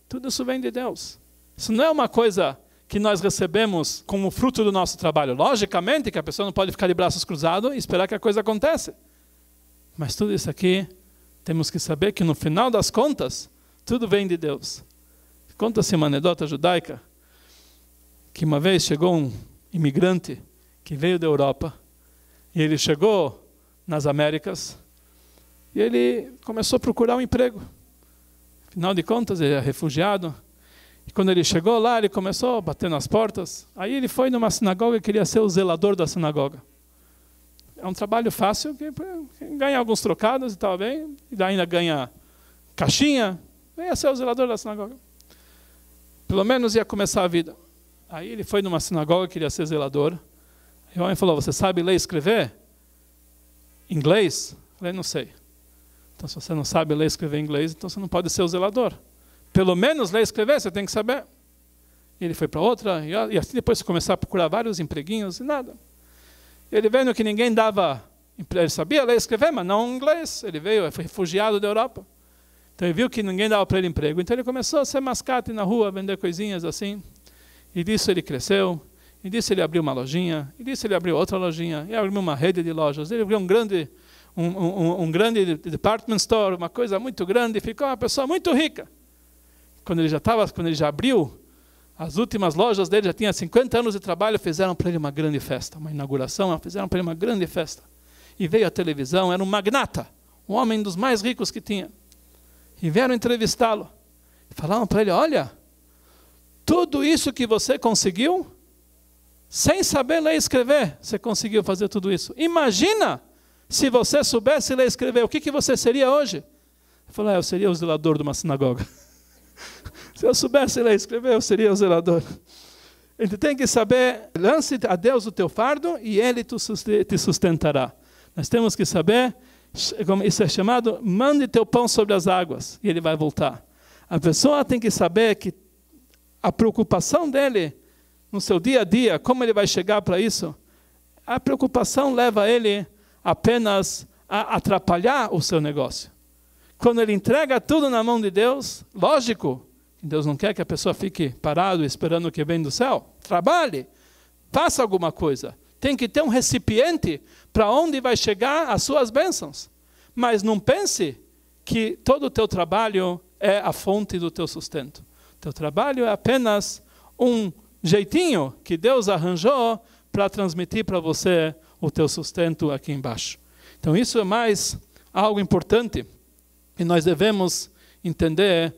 A: tudo isso vem de Deus. Isso não é uma coisa que nós recebemos como fruto do nosso trabalho. Logicamente que a pessoa não pode ficar de braços cruzados e esperar que a coisa aconteça. Mas tudo isso aqui, temos que saber que no final das contas, tudo vem de Deus. Conta-se uma anedota judaica que uma vez chegou um imigrante que veio da Europa e ele chegou nas Américas e ele começou a procurar um emprego. Afinal de contas, ele é refugiado quando ele chegou lá, ele começou batendo as portas. Aí ele foi numa sinagoga e queria ser o zelador da sinagoga. É um trabalho fácil, que ganha alguns trocados e tal, bem, e ainda ganha caixinha. Venha ser o zelador da sinagoga. Pelo menos ia começar a vida. Aí ele foi numa sinagoga, e queria ser zelador. E o homem falou: Você sabe ler e escrever? Inglês? Eu falei: Não sei. Então, se você não sabe ler e escrever inglês, então você não pode ser o zelador. Pelo menos ler né, e escrever você tem que saber. Ele foi para outra, e assim depois começar a procurar vários empreguinhos e nada. Ele vendo que ninguém dava, ele sabia ler e escrever, mas não inglês. Ele veio, foi refugiado da Europa. Então ele viu que ninguém dava para ele emprego. Então ele começou a ser mascate na rua, vender coisinhas assim. E disso ele cresceu. E disso ele abriu uma lojinha. E disso ele abriu outra lojinha. E abriu uma rede de lojas. Ele abriu um grande, um, um, um grande department store, uma coisa muito grande. E ficou uma pessoa muito rica quando ele já estava, quando ele já abriu, as últimas lojas dele já tinha 50 anos de trabalho, fizeram para ele uma grande festa, uma inauguração, fizeram para ele uma grande festa. E veio a televisão, era um magnata, um homem dos mais ricos que tinha. E vieram entrevistá-lo. Falaram para ele: Olha, tudo isso que você conseguiu, sem saber ler e escrever, você conseguiu fazer tudo isso. Imagina se você soubesse ler e escrever, o que, que você seria hoje? Ele falou: ah, Eu seria o zelador de uma sinagoga. Se eu soubesse ler e escrever, eu seria o zelador. A gente tem que saber, lance a Deus o teu fardo e Ele te sustentará. Nós temos que saber, como isso é chamado, mande teu pão sobre as águas e Ele vai voltar. A pessoa tem que saber que a preocupação dele no seu dia a dia, como ele vai chegar para isso, a preocupação leva ele apenas a atrapalhar o seu negócio quando ele entrega tudo na mão de Deus, lógico, Deus não quer que a pessoa fique parado esperando o que vem do céu. Trabalhe, faça alguma coisa. Tem que ter um recipiente para onde vai chegar as suas bênçãos. Mas não pense que todo o teu trabalho é a fonte do teu sustento. Teu trabalho é apenas um jeitinho que Deus arranjou para transmitir para você o teu sustento aqui embaixo. Então isso é mais algo importante. E nós devemos entender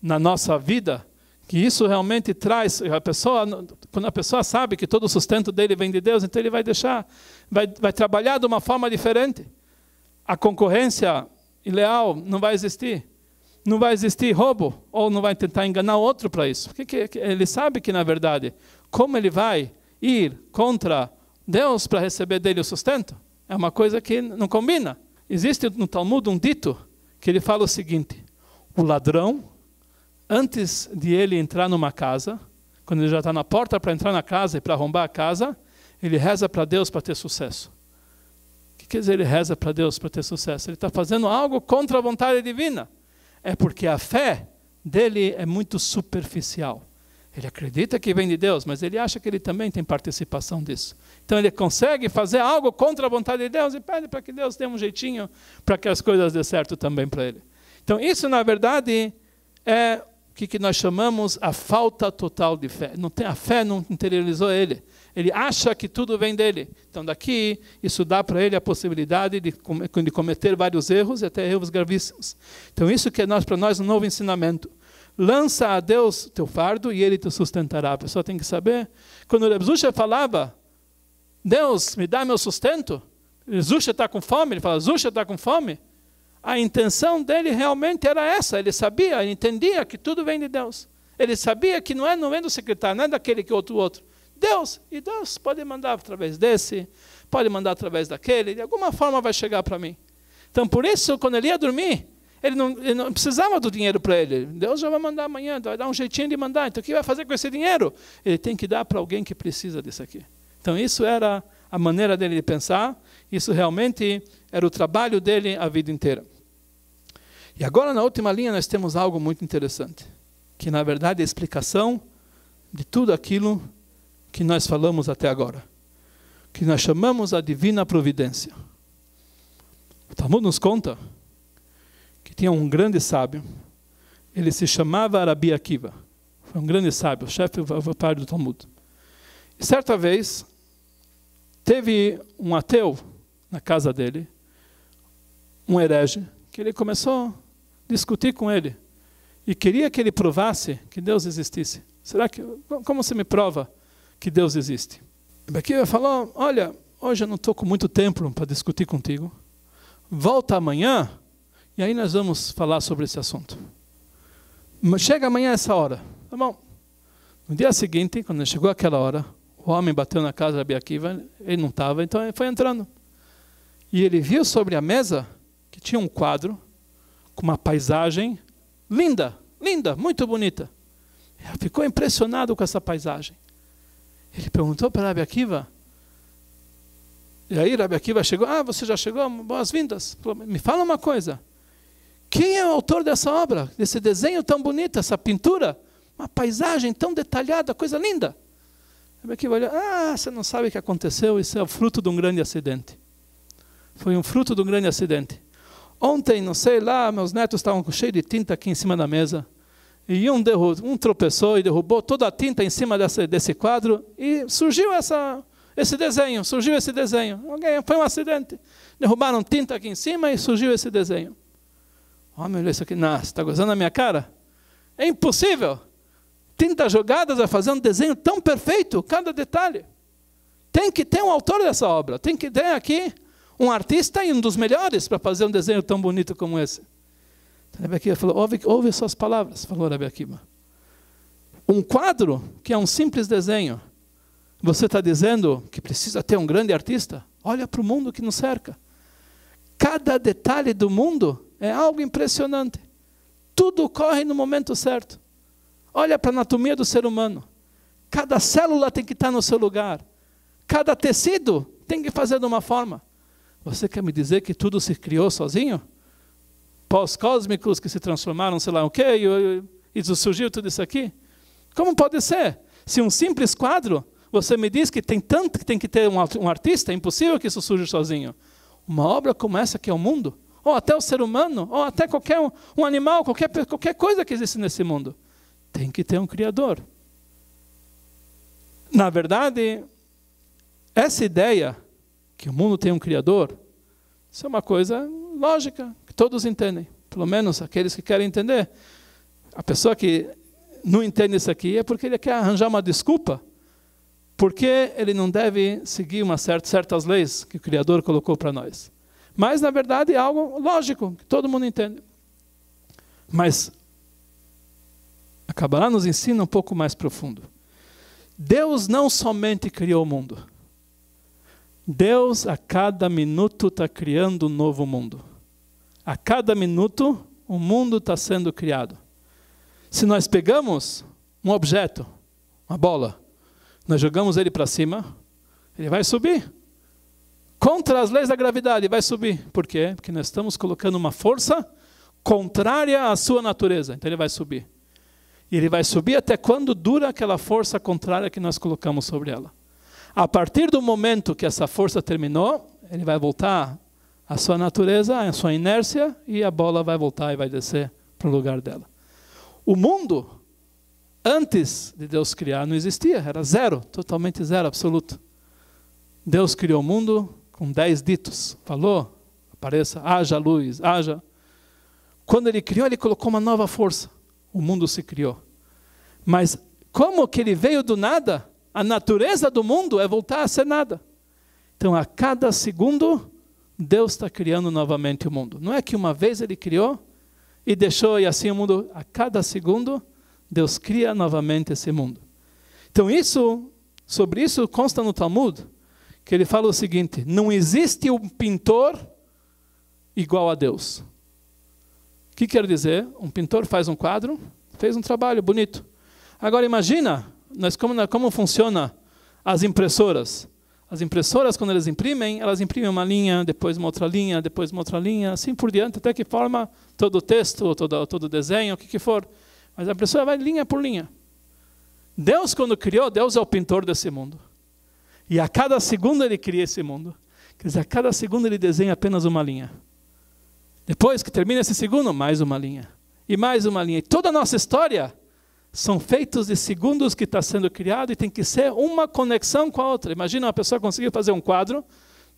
A: na nossa vida que isso realmente traz a pessoa quando a pessoa sabe que todo o sustento dele vem de Deus então ele vai deixar vai, vai trabalhar de uma forma diferente a concorrência ileal não vai existir não vai existir roubo ou não vai tentar enganar outro para isso porque que, ele sabe que na verdade como ele vai ir contra Deus para receber dele o sustento é uma coisa que não combina existe no Talmud um dito que ele fala o seguinte: o ladrão, antes de ele entrar numa casa, quando ele já está na porta para entrar na casa e para arrombar a casa, ele reza para Deus para ter sucesso. O que quer dizer ele reza para Deus para ter sucesso? Ele está fazendo algo contra a vontade divina. É porque a fé dele é muito superficial. Ele acredita que vem de Deus, mas ele acha que ele também tem participação disso. Então ele consegue fazer algo contra a vontade de Deus e pede para que Deus dê um jeitinho para que as coisas dê certo também para ele. Então isso, na verdade, é o que, nós chamamos a falta total de fé. Não tem, a fé não interiorizou ele. Ele acha que tudo vem dele. Então daqui, isso dá para ele a possibilidade de, de cometer vários erros e até erros gravíssimos. Então isso que é para nós um novo ensinamento lança a Deus teu fardo e ele te sustentará. A pessoa tem que saber. Quando Rebzusha falava, Deus me dá meu sustento, Zusha está com fome, ele fala, Zuxa está com fome. A intenção dele realmente era essa, ele sabia, ele entendia que tudo vem de Deus. Ele sabia que não é, não vem do secretário, não é daquele que é outro outro. Deus, e Deus pode mandar através desse, pode mandar através daquele, de alguma forma vai chegar para mim. Então, por isso, quando ele ia dormir, ele não, ele não precisava do dinheiro para ele. Deus já vai mandar amanhã, vai dar um jeitinho de mandar. Então, o que vai fazer com esse dinheiro? Ele tem que dar para alguém que precisa disso aqui. Então, isso era a maneira dele de pensar. Isso realmente era o trabalho dele a vida inteira. E agora, na última linha, nós temos algo muito interessante. Que, na verdade, é a explicação de tudo aquilo que nós falamos até agora. Que nós chamamos a divina providência. O Talmud nos conta que tinha um grande sábio. Ele se chamava Arabi Akiva. Foi um grande sábio, chefe avatar do Talmud. E certa vez, teve um ateu na casa dele, um herege, que ele começou a discutir com ele. E queria que ele provasse que Deus existisse. Será que. Como você me prova que Deus existe? Akiva falou: Olha, hoje eu não estou com muito tempo para discutir contigo. Volta amanhã e aí nós vamos falar sobre esse assunto. Chega amanhã essa hora. Tá bom. No dia seguinte, quando chegou aquela hora, o homem bateu na casa da Abiaquiva, ele não estava, então ele foi entrando. E ele viu sobre a mesa que tinha um quadro com uma paisagem linda, linda, muito bonita. Ele ficou impressionado com essa paisagem. Ele perguntou para a Akiva. E aí a Akiva chegou, ah, você já chegou, boas-vindas. Me fala uma coisa, quem é o autor dessa obra, desse desenho tão bonito, essa pintura? Uma paisagem tão detalhada, coisa linda. Sabe que ah, você não sabe o que aconteceu, isso é o fruto de um grande acidente. Foi um fruto de um grande acidente. Ontem, não sei lá, meus netos estavam cheios de tinta aqui em cima da mesa. E um, um tropeçou e derrubou toda a tinta em cima desse quadro. E surgiu essa, esse desenho, surgiu esse desenho. Alguém, foi um acidente. Derrubaram tinta aqui em cima e surgiu esse desenho. Olha oh, meu isso aqui, não, você está gozando da minha cara? É impossível. 30 jogadas vai fazer um desenho tão perfeito, cada detalhe. Tem que ter um autor dessa obra, tem que ter aqui um artista e um dos melhores para fazer um desenho tão bonito como esse. Então, Rabi Akiva falou, ouve, ouve suas palavras, falou Rabi Akiva. Um quadro que é um simples desenho, você está dizendo que precisa ter um grande artista? Olha para o mundo que nos cerca. Cada detalhe do mundo é algo impressionante. Tudo ocorre no momento certo. Olha para a anatomia do ser humano. Cada célula tem que estar no seu lugar. Cada tecido tem que fazer de uma forma. Você quer me dizer que tudo se criou sozinho? Pós cósmicos que se transformaram, sei lá o quê, e, e surgiu tudo isso aqui? Como pode ser? Se um simples quadro, você me diz que tem tanto que tem que ter um, um artista, é impossível que isso surja sozinho. Uma obra como essa que é o mundo, ou até o ser humano, ou até qualquer um, um animal, qualquer, qualquer coisa que existe nesse mundo. Tem que ter um Criador. Na verdade, essa ideia que o mundo tem um Criador, isso é uma coisa lógica, que todos entendem, pelo menos aqueles que querem entender. A pessoa que não entende isso aqui é porque ele quer arranjar uma desculpa. Porque ele não deve seguir uma certa, certas leis que o Criador colocou para nós. Mas, na verdade, é algo lógico, que todo mundo entende. Mas a Kabbalah nos ensina um pouco mais profundo. Deus não somente criou o mundo. Deus, a cada minuto, está criando um novo mundo. A cada minuto, o mundo está sendo criado. Se nós pegamos um objeto, uma bola, nós jogamos ele para cima, ele vai subir contra as leis da gravidade, vai subir. Por quê? Porque nós estamos colocando uma força contrária à sua natureza. Então ele vai subir. E ele vai subir até quando dura aquela força contrária que nós colocamos sobre ela. A partir do momento que essa força terminou, ele vai voltar à sua natureza, à sua inércia, e a bola vai voltar e vai descer para o lugar dela. O mundo, antes de Deus criar, não existia, era zero, totalmente zero, absoluto. Deus criou o mundo, com dez ditos, falou, apareça, haja luz, haja. Quando ele criou, ele colocou uma nova força. O mundo se criou. Mas como que ele veio do nada? A natureza do mundo é voltar a ser nada. Então, a cada segundo, Deus está criando novamente o mundo. Não é que uma vez ele criou e deixou e assim o mundo. A cada segundo, Deus cria novamente esse mundo. Então, isso, sobre isso consta no Talmud que ele fala o seguinte: não existe um pintor igual a Deus. O que quer dizer? Um pintor faz um quadro, fez um trabalho bonito. Agora imagina, nós como, como funciona as impressoras. As impressoras, quando elas imprimem, elas imprimem uma linha, depois uma outra linha, depois uma outra linha, assim por diante, até que forma todo o texto, todo, todo o desenho, o que, que for. Mas a impressora vai linha por linha. Deus, quando criou, Deus é o pintor desse mundo. E a cada segundo ele cria esse mundo. Quer dizer, a cada segundo ele desenha apenas uma linha. Depois que termina esse segundo, mais uma linha. E mais uma linha. E toda a nossa história são feitos de segundos que está sendo criado e tem que ser uma conexão com a outra. Imagina uma pessoa conseguir fazer um quadro,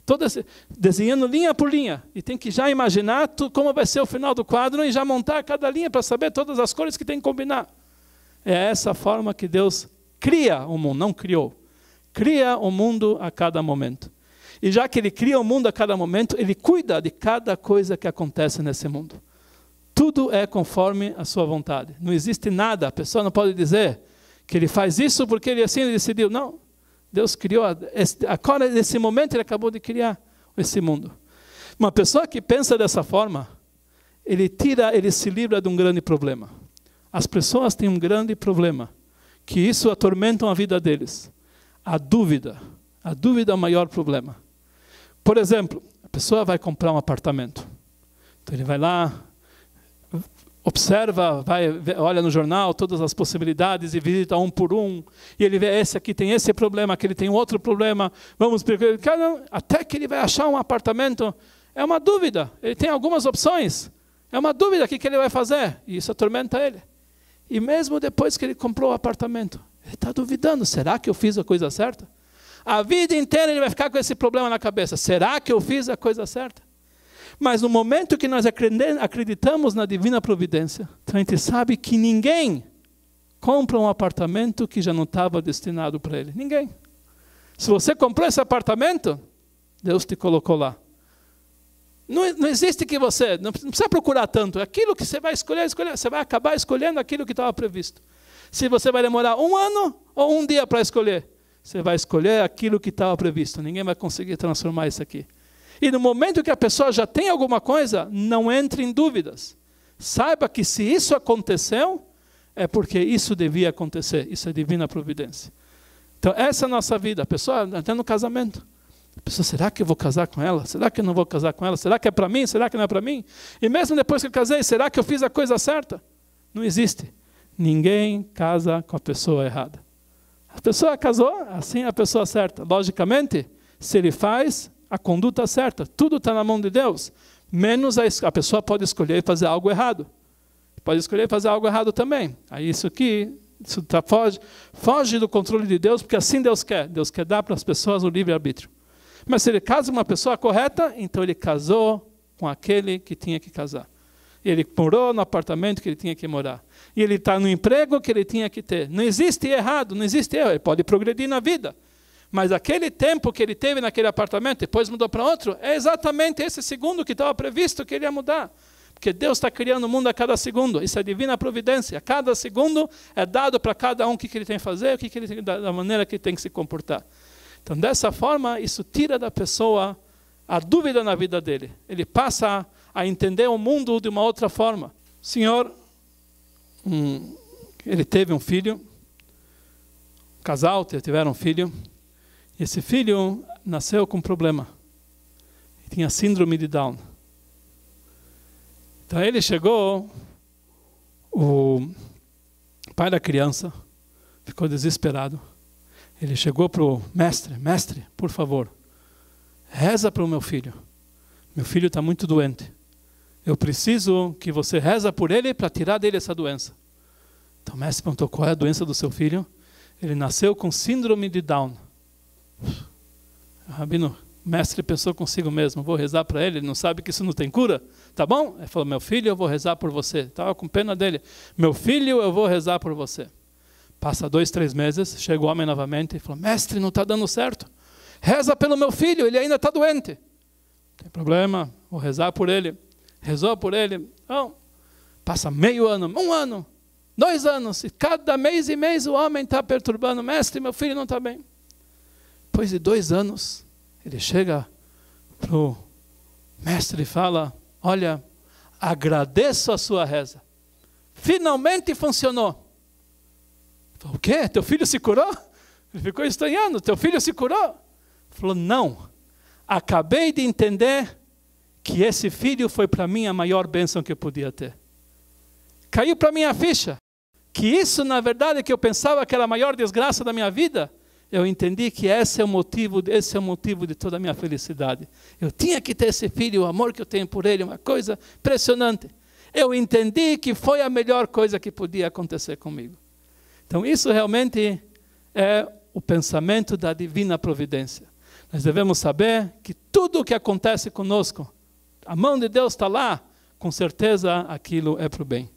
A: todo esse, desenhando linha por linha, e tem que já imaginar tu, como vai ser o final do quadro e já montar cada linha para saber todas as cores que tem que combinar. É essa forma que Deus cria o mundo, não criou cria o mundo a cada momento. E já que ele cria o mundo a cada momento, ele cuida de cada coisa que acontece nesse mundo. Tudo é conforme a sua vontade. Não existe nada, a pessoa não pode dizer que ele faz isso porque ele assim decidiu. Não. Deus criou, agora nesse momento ele acabou de criar esse mundo. Uma pessoa que pensa dessa forma, ele tira, ele se livra de um grande problema. As pessoas têm um grande problema, que isso atormenta a vida deles a dúvida. A dúvida é o maior problema. Por exemplo, a pessoa vai comprar um apartamento. Então ele vai lá, observa, vai, olha no jornal todas as possibilidades e visita um por um. E ele vê esse aqui tem esse problema, aquele tem outro problema. Vamos até que ele vai achar um apartamento. É uma dúvida. Ele tem algumas opções. É uma dúvida o que ele vai fazer. E isso atormenta ele. E mesmo depois que ele comprou o apartamento, ele está duvidando: será que eu fiz a coisa certa? A vida inteira ele vai ficar com esse problema na cabeça: será que eu fiz a coisa certa? Mas no momento que nós acreditamos na divina providência, então a gente sabe que ninguém compra um apartamento que já não estava destinado para ele. Ninguém. Se você comprou esse apartamento, Deus te colocou lá. Não, não existe que você, não precisa procurar tanto. É aquilo que você vai escolher, escolher, você vai acabar escolhendo aquilo que estava previsto se você vai demorar um ano ou um dia para escolher. Você vai escolher aquilo que estava previsto. Ninguém vai conseguir transformar isso aqui. E no momento que a pessoa já tem alguma coisa, não entre em dúvidas. Saiba que se isso aconteceu, é porque isso devia acontecer. Isso é divina providência. Então, essa é a nossa vida. A pessoa, até no casamento. A pessoa, será que eu vou casar com ela? Será que eu não vou casar com ela? Será que é para mim? Será que não é para mim? E mesmo depois que eu casei, será que eu fiz a coisa certa? Não existe. Ninguém casa com a pessoa errada. A pessoa casou, assim é a pessoa certa. Logicamente, se ele faz a conduta é certa, tudo está na mão de Deus, menos a, a pessoa pode escolher fazer algo errado. Pode escolher fazer algo errado também. Aí é isso aqui, isso tá, foge, foge do controle de Deus, porque assim Deus quer. Deus quer dar para as pessoas o livre-arbítrio. Mas se ele casa uma pessoa correta, então ele casou com aquele que tinha que casar. Ele morou no apartamento que ele tinha que morar. E ele está no emprego que ele tinha que ter. Não existe errado, não existe erro. Ele pode progredir na vida. Mas aquele tempo que ele teve naquele apartamento, depois mudou para outro, é exatamente esse segundo que estava previsto que ele ia mudar. Porque Deus está criando o mundo a cada segundo. Isso é divina providência. Cada segundo é dado para cada um o que, que ele tem que fazer, o que, que ele tem, da maneira que ele tem que se comportar. Então, dessa forma, isso tira da pessoa a dúvida na vida dele. Ele passa a a entender o mundo de uma outra forma. O senhor, um, ele teve um filho, um casal, tiveram um filho, e esse filho nasceu com um problema. Ele tinha síndrome de Down. Então ele chegou, o pai da criança ficou desesperado. Ele chegou para o mestre: Mestre, por favor, reza para o meu filho. Meu filho está muito doente. Eu preciso que você reza por ele para tirar dele essa doença. Então o mestre perguntou qual é a doença do seu filho. Ele nasceu com síndrome de Down. Rabino, o mestre pensou consigo mesmo, vou rezar para ele, ele não sabe que isso não tem cura, tá bom? Ele falou, meu filho, eu vou rezar por você. Estava com pena dele. Meu filho, eu vou rezar por você. Passa dois, três meses, chega o homem novamente e fala, mestre, não está dando certo. Reza pelo meu filho, ele ainda está doente. Tem problema, vou rezar por ele rezou por ele, oh, passa meio ano, um ano, dois anos, e cada mês e mês o homem está perturbando, mestre, meu filho não está bem. Depois de dois anos, ele chega para o mestre e fala: Olha, agradeço a sua reza. Finalmente funcionou. Falou, o quê? Teu filho se curou? Ele ficou estranhando, teu filho se curou? Falou, não. Acabei de entender que esse filho foi para mim a maior bênção que eu podia ter. Caiu para mim a ficha que isso, na verdade, que eu pensava que era a maior desgraça da minha vida, eu entendi que esse é o motivo, esse é o motivo de toda a minha felicidade. Eu tinha que ter esse filho, o amor que eu tenho por ele, uma coisa impressionante. Eu entendi que foi a melhor coisa que podia acontecer comigo. Então, isso realmente é o pensamento da divina providência. Nós devemos saber que tudo o que acontece conosco a mão de Deus está lá, com certeza aquilo é para o bem.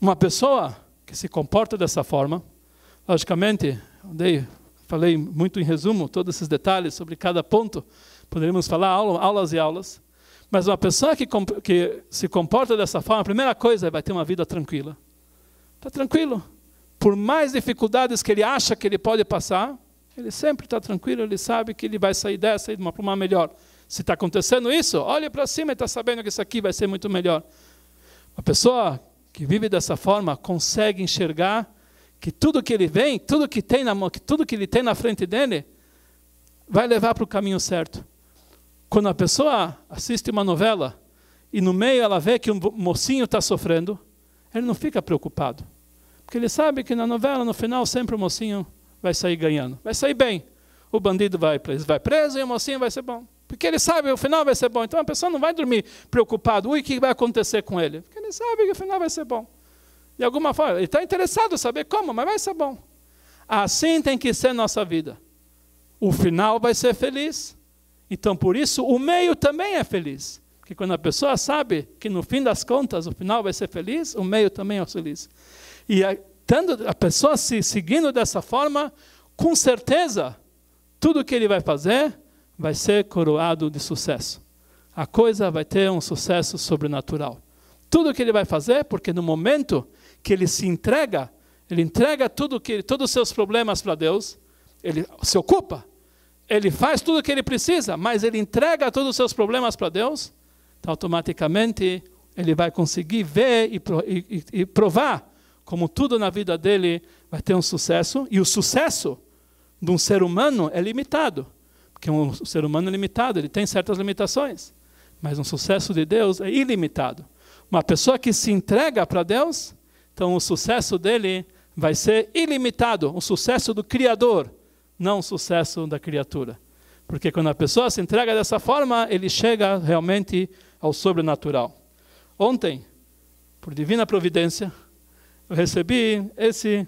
A: Uma pessoa que se comporta dessa forma, logicamente, dei, falei muito em resumo todos esses detalhes sobre cada ponto, poderíamos falar aulas e aulas, mas uma pessoa que, que se comporta dessa forma, a primeira coisa é vai ter uma vida tranquila. Está tranquilo. Por mais dificuldades que ele acha que ele pode passar, ele sempre está tranquilo, ele sabe que ele vai sair dessa e de uma para uma melhor. Se está acontecendo isso, olhe para cima e está sabendo que isso aqui vai ser muito melhor. A pessoa que vive dessa forma consegue enxergar que tudo que ele vem, tudo que tem na mão, que tudo que ele tem na frente dele, vai levar para o caminho certo. Quando a pessoa assiste uma novela e no meio ela vê que um mocinho está sofrendo, ele não fica preocupado, porque ele sabe que na novela no final sempre o mocinho vai sair ganhando, vai sair bem. O bandido vai preso, vai preso e o mocinho vai ser bom. Porque ele sabe que o final vai ser bom. Então a pessoa não vai dormir preocupado, ui, o que vai acontecer com ele? Porque ele sabe que o final vai ser bom. De alguma forma, ele está interessado em saber como, mas vai ser bom. Assim tem que ser nossa vida. O final vai ser feliz. Então, por isso, o meio também é feliz. Porque quando a pessoa sabe que no fim das contas o final vai ser feliz, o meio também é feliz. E a, tanto a pessoa se seguindo dessa forma, com certeza, tudo que ele vai fazer vai ser coroado de sucesso. A coisa vai ter um sucesso sobrenatural. Tudo o que ele vai fazer, porque no momento que ele se entrega, ele entrega tudo que todos os seus problemas para Deus, ele se ocupa, ele faz tudo o que ele precisa, mas ele entrega todos os seus problemas para Deus, então automaticamente ele vai conseguir ver e, e, e provar como tudo na vida dele vai ter um sucesso, e o sucesso de um ser humano é limitado que um ser humano é limitado, ele tem certas limitações. Mas um sucesso de Deus é ilimitado. Uma pessoa que se entrega para Deus, então o sucesso dele vai ser ilimitado, o sucesso do Criador, não o sucesso da criatura. Porque quando a pessoa se entrega dessa forma, ele chega realmente ao sobrenatural. Ontem, por divina providência, eu recebi esse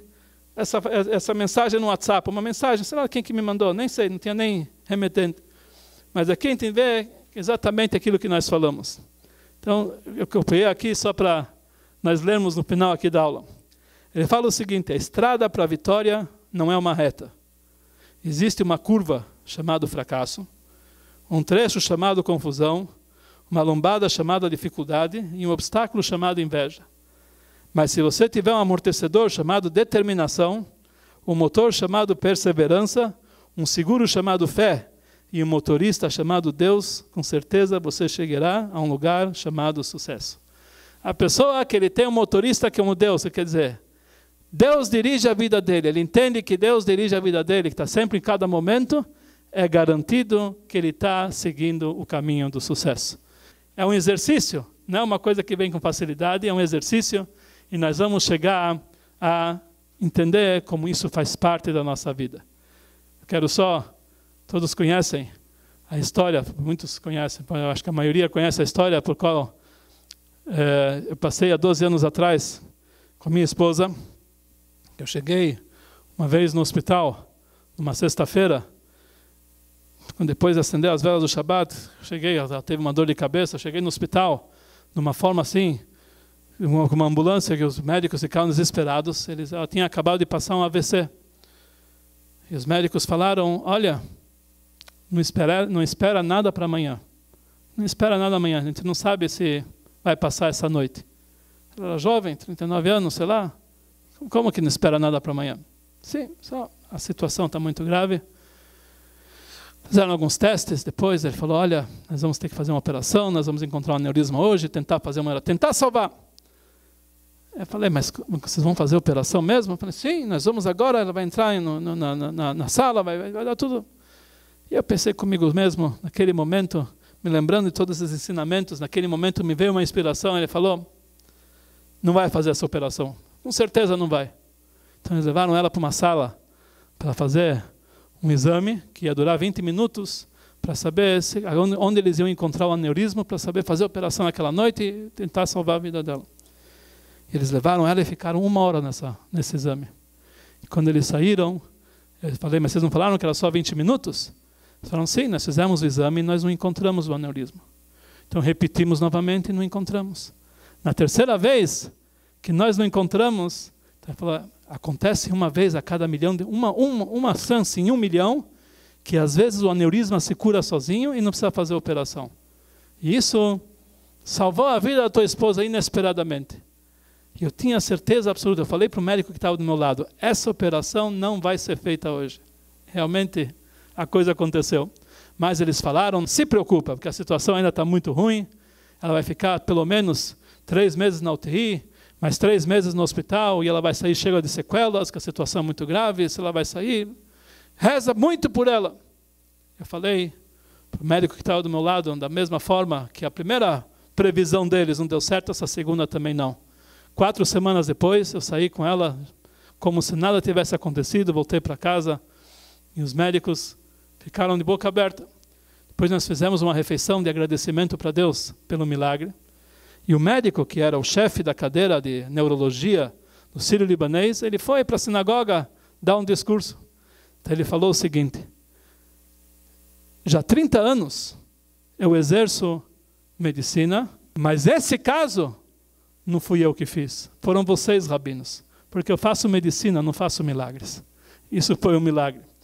A: essa, é, essa mensagem no WhatsApp, uma mensagem, sei lá quem que me mandou, nem sei, não tinha nem remetente. Mas aqui é, a gente vê exatamente aquilo que nós falamos. Então, eu copiei aqui só para nós lermos no final aqui da aula. Ele fala o seguinte: a estrada para a vitória não é uma reta. Existe uma curva chamada fracasso, um trecho chamado confusão, uma lombada chamada dificuldade e um obstáculo chamado inveja. Mas se você tiver um amortecedor chamado determinação, um motor chamado perseverança, um seguro chamado fé e um motorista chamado Deus, com certeza você chegará a um lugar chamado sucesso. A pessoa que ele tem um motorista como Deus, quer dizer, Deus dirige a vida dele, ele entende que Deus dirige a vida dele, que está sempre em cada momento, é garantido que ele está seguindo o caminho do sucesso. É um exercício, não é uma coisa que vem com facilidade, é um exercício e nós vamos chegar a entender como isso faz parte da nossa vida. Eu quero só, todos conhecem a história, muitos conhecem, eu acho que a maioria conhece a história por qual é, eu passei há 12 anos atrás com minha esposa. Eu cheguei uma vez no hospital, numa sexta-feira, depois de acender as velas do Shabat, cheguei, ela teve uma dor de cabeça, cheguei no hospital, de uma forma assim, uma, uma ambulância que os médicos ficaram desesperados. Eles, ela ah, tinha acabado de passar um AVC. E os médicos falaram: Olha, não espera, não espera nada para amanhã. Não espera nada amanhã. A gente não sabe se vai passar essa noite. Ela era jovem, 39 anos, sei lá. Como que não espera nada para amanhã? Sim, só a situação está muito grave. Fizeram alguns testes depois. Ele falou: Olha, nós vamos ter que fazer uma operação, nós vamos encontrar um aneurisma hoje, tentar fazer uma. tentar salvar. Eu falei, mas vocês vão fazer a operação mesmo? Eu falei, sim, nós vamos agora, ela vai entrar no, no, na, na, na, sala, vai, vai dar tudo. E eu pensei comigo mesmo, naquele momento, me lembrando de todos esses ensinamentos, naquele momento me veio uma inspiração, ele falou, não vai fazer essa operação, com certeza não vai. Então eles levaram ela para uma sala para fazer um exame, que ia durar 20 minutos, para saber se, onde eles iam encontrar o aneurisma, para saber fazer a operação naquela noite e tentar salvar a vida dela. Eles levaram ela e ficaram uma hora nessa, nesse exame. E quando eles saíram, eu falei, mas vocês não falaram que era só 20 minutos? Eles falaram, sim, nós fizemos o exame e nós não encontramos o aneurisma. Então repetimos novamente e não encontramos. Na terceira vez que nós não encontramos, então, falo, acontece uma vez a cada milhão, de, uma, uma, uma chance em um milhão, que às vezes o aneurisma se cura sozinho e não precisa fazer operação. E isso salvou a vida da tua esposa inesperadamente. Eu tinha certeza absoluta, eu falei para o médico que estava do meu lado, essa operação não vai ser feita hoje. Realmente, a coisa aconteceu. Mas eles falaram, se preocupa, porque a situação ainda está muito ruim, ela vai ficar pelo menos três meses na UTI, mais três meses no hospital, e ela vai sair cheia de sequelas, que a situação é muito grave, se ela vai sair, reza muito por ela. Eu falei para o médico que estava do meu lado, da mesma forma que a primeira previsão deles não deu certo, essa segunda também não. Quatro semanas depois, eu saí com ela como se nada tivesse acontecido, voltei para casa e os médicos ficaram de boca aberta. Depois nós fizemos uma refeição de agradecimento para Deus pelo milagre. E o médico, que era o chefe da cadeira de neurologia do Sírio-Libanês, ele foi para a sinagoga dar um discurso. Então ele falou o seguinte: Já há 30 anos eu exerço medicina, mas esse caso não fui eu que fiz. Foram vocês, rabinos. Porque eu faço medicina, não faço milagres. Isso foi um milagre.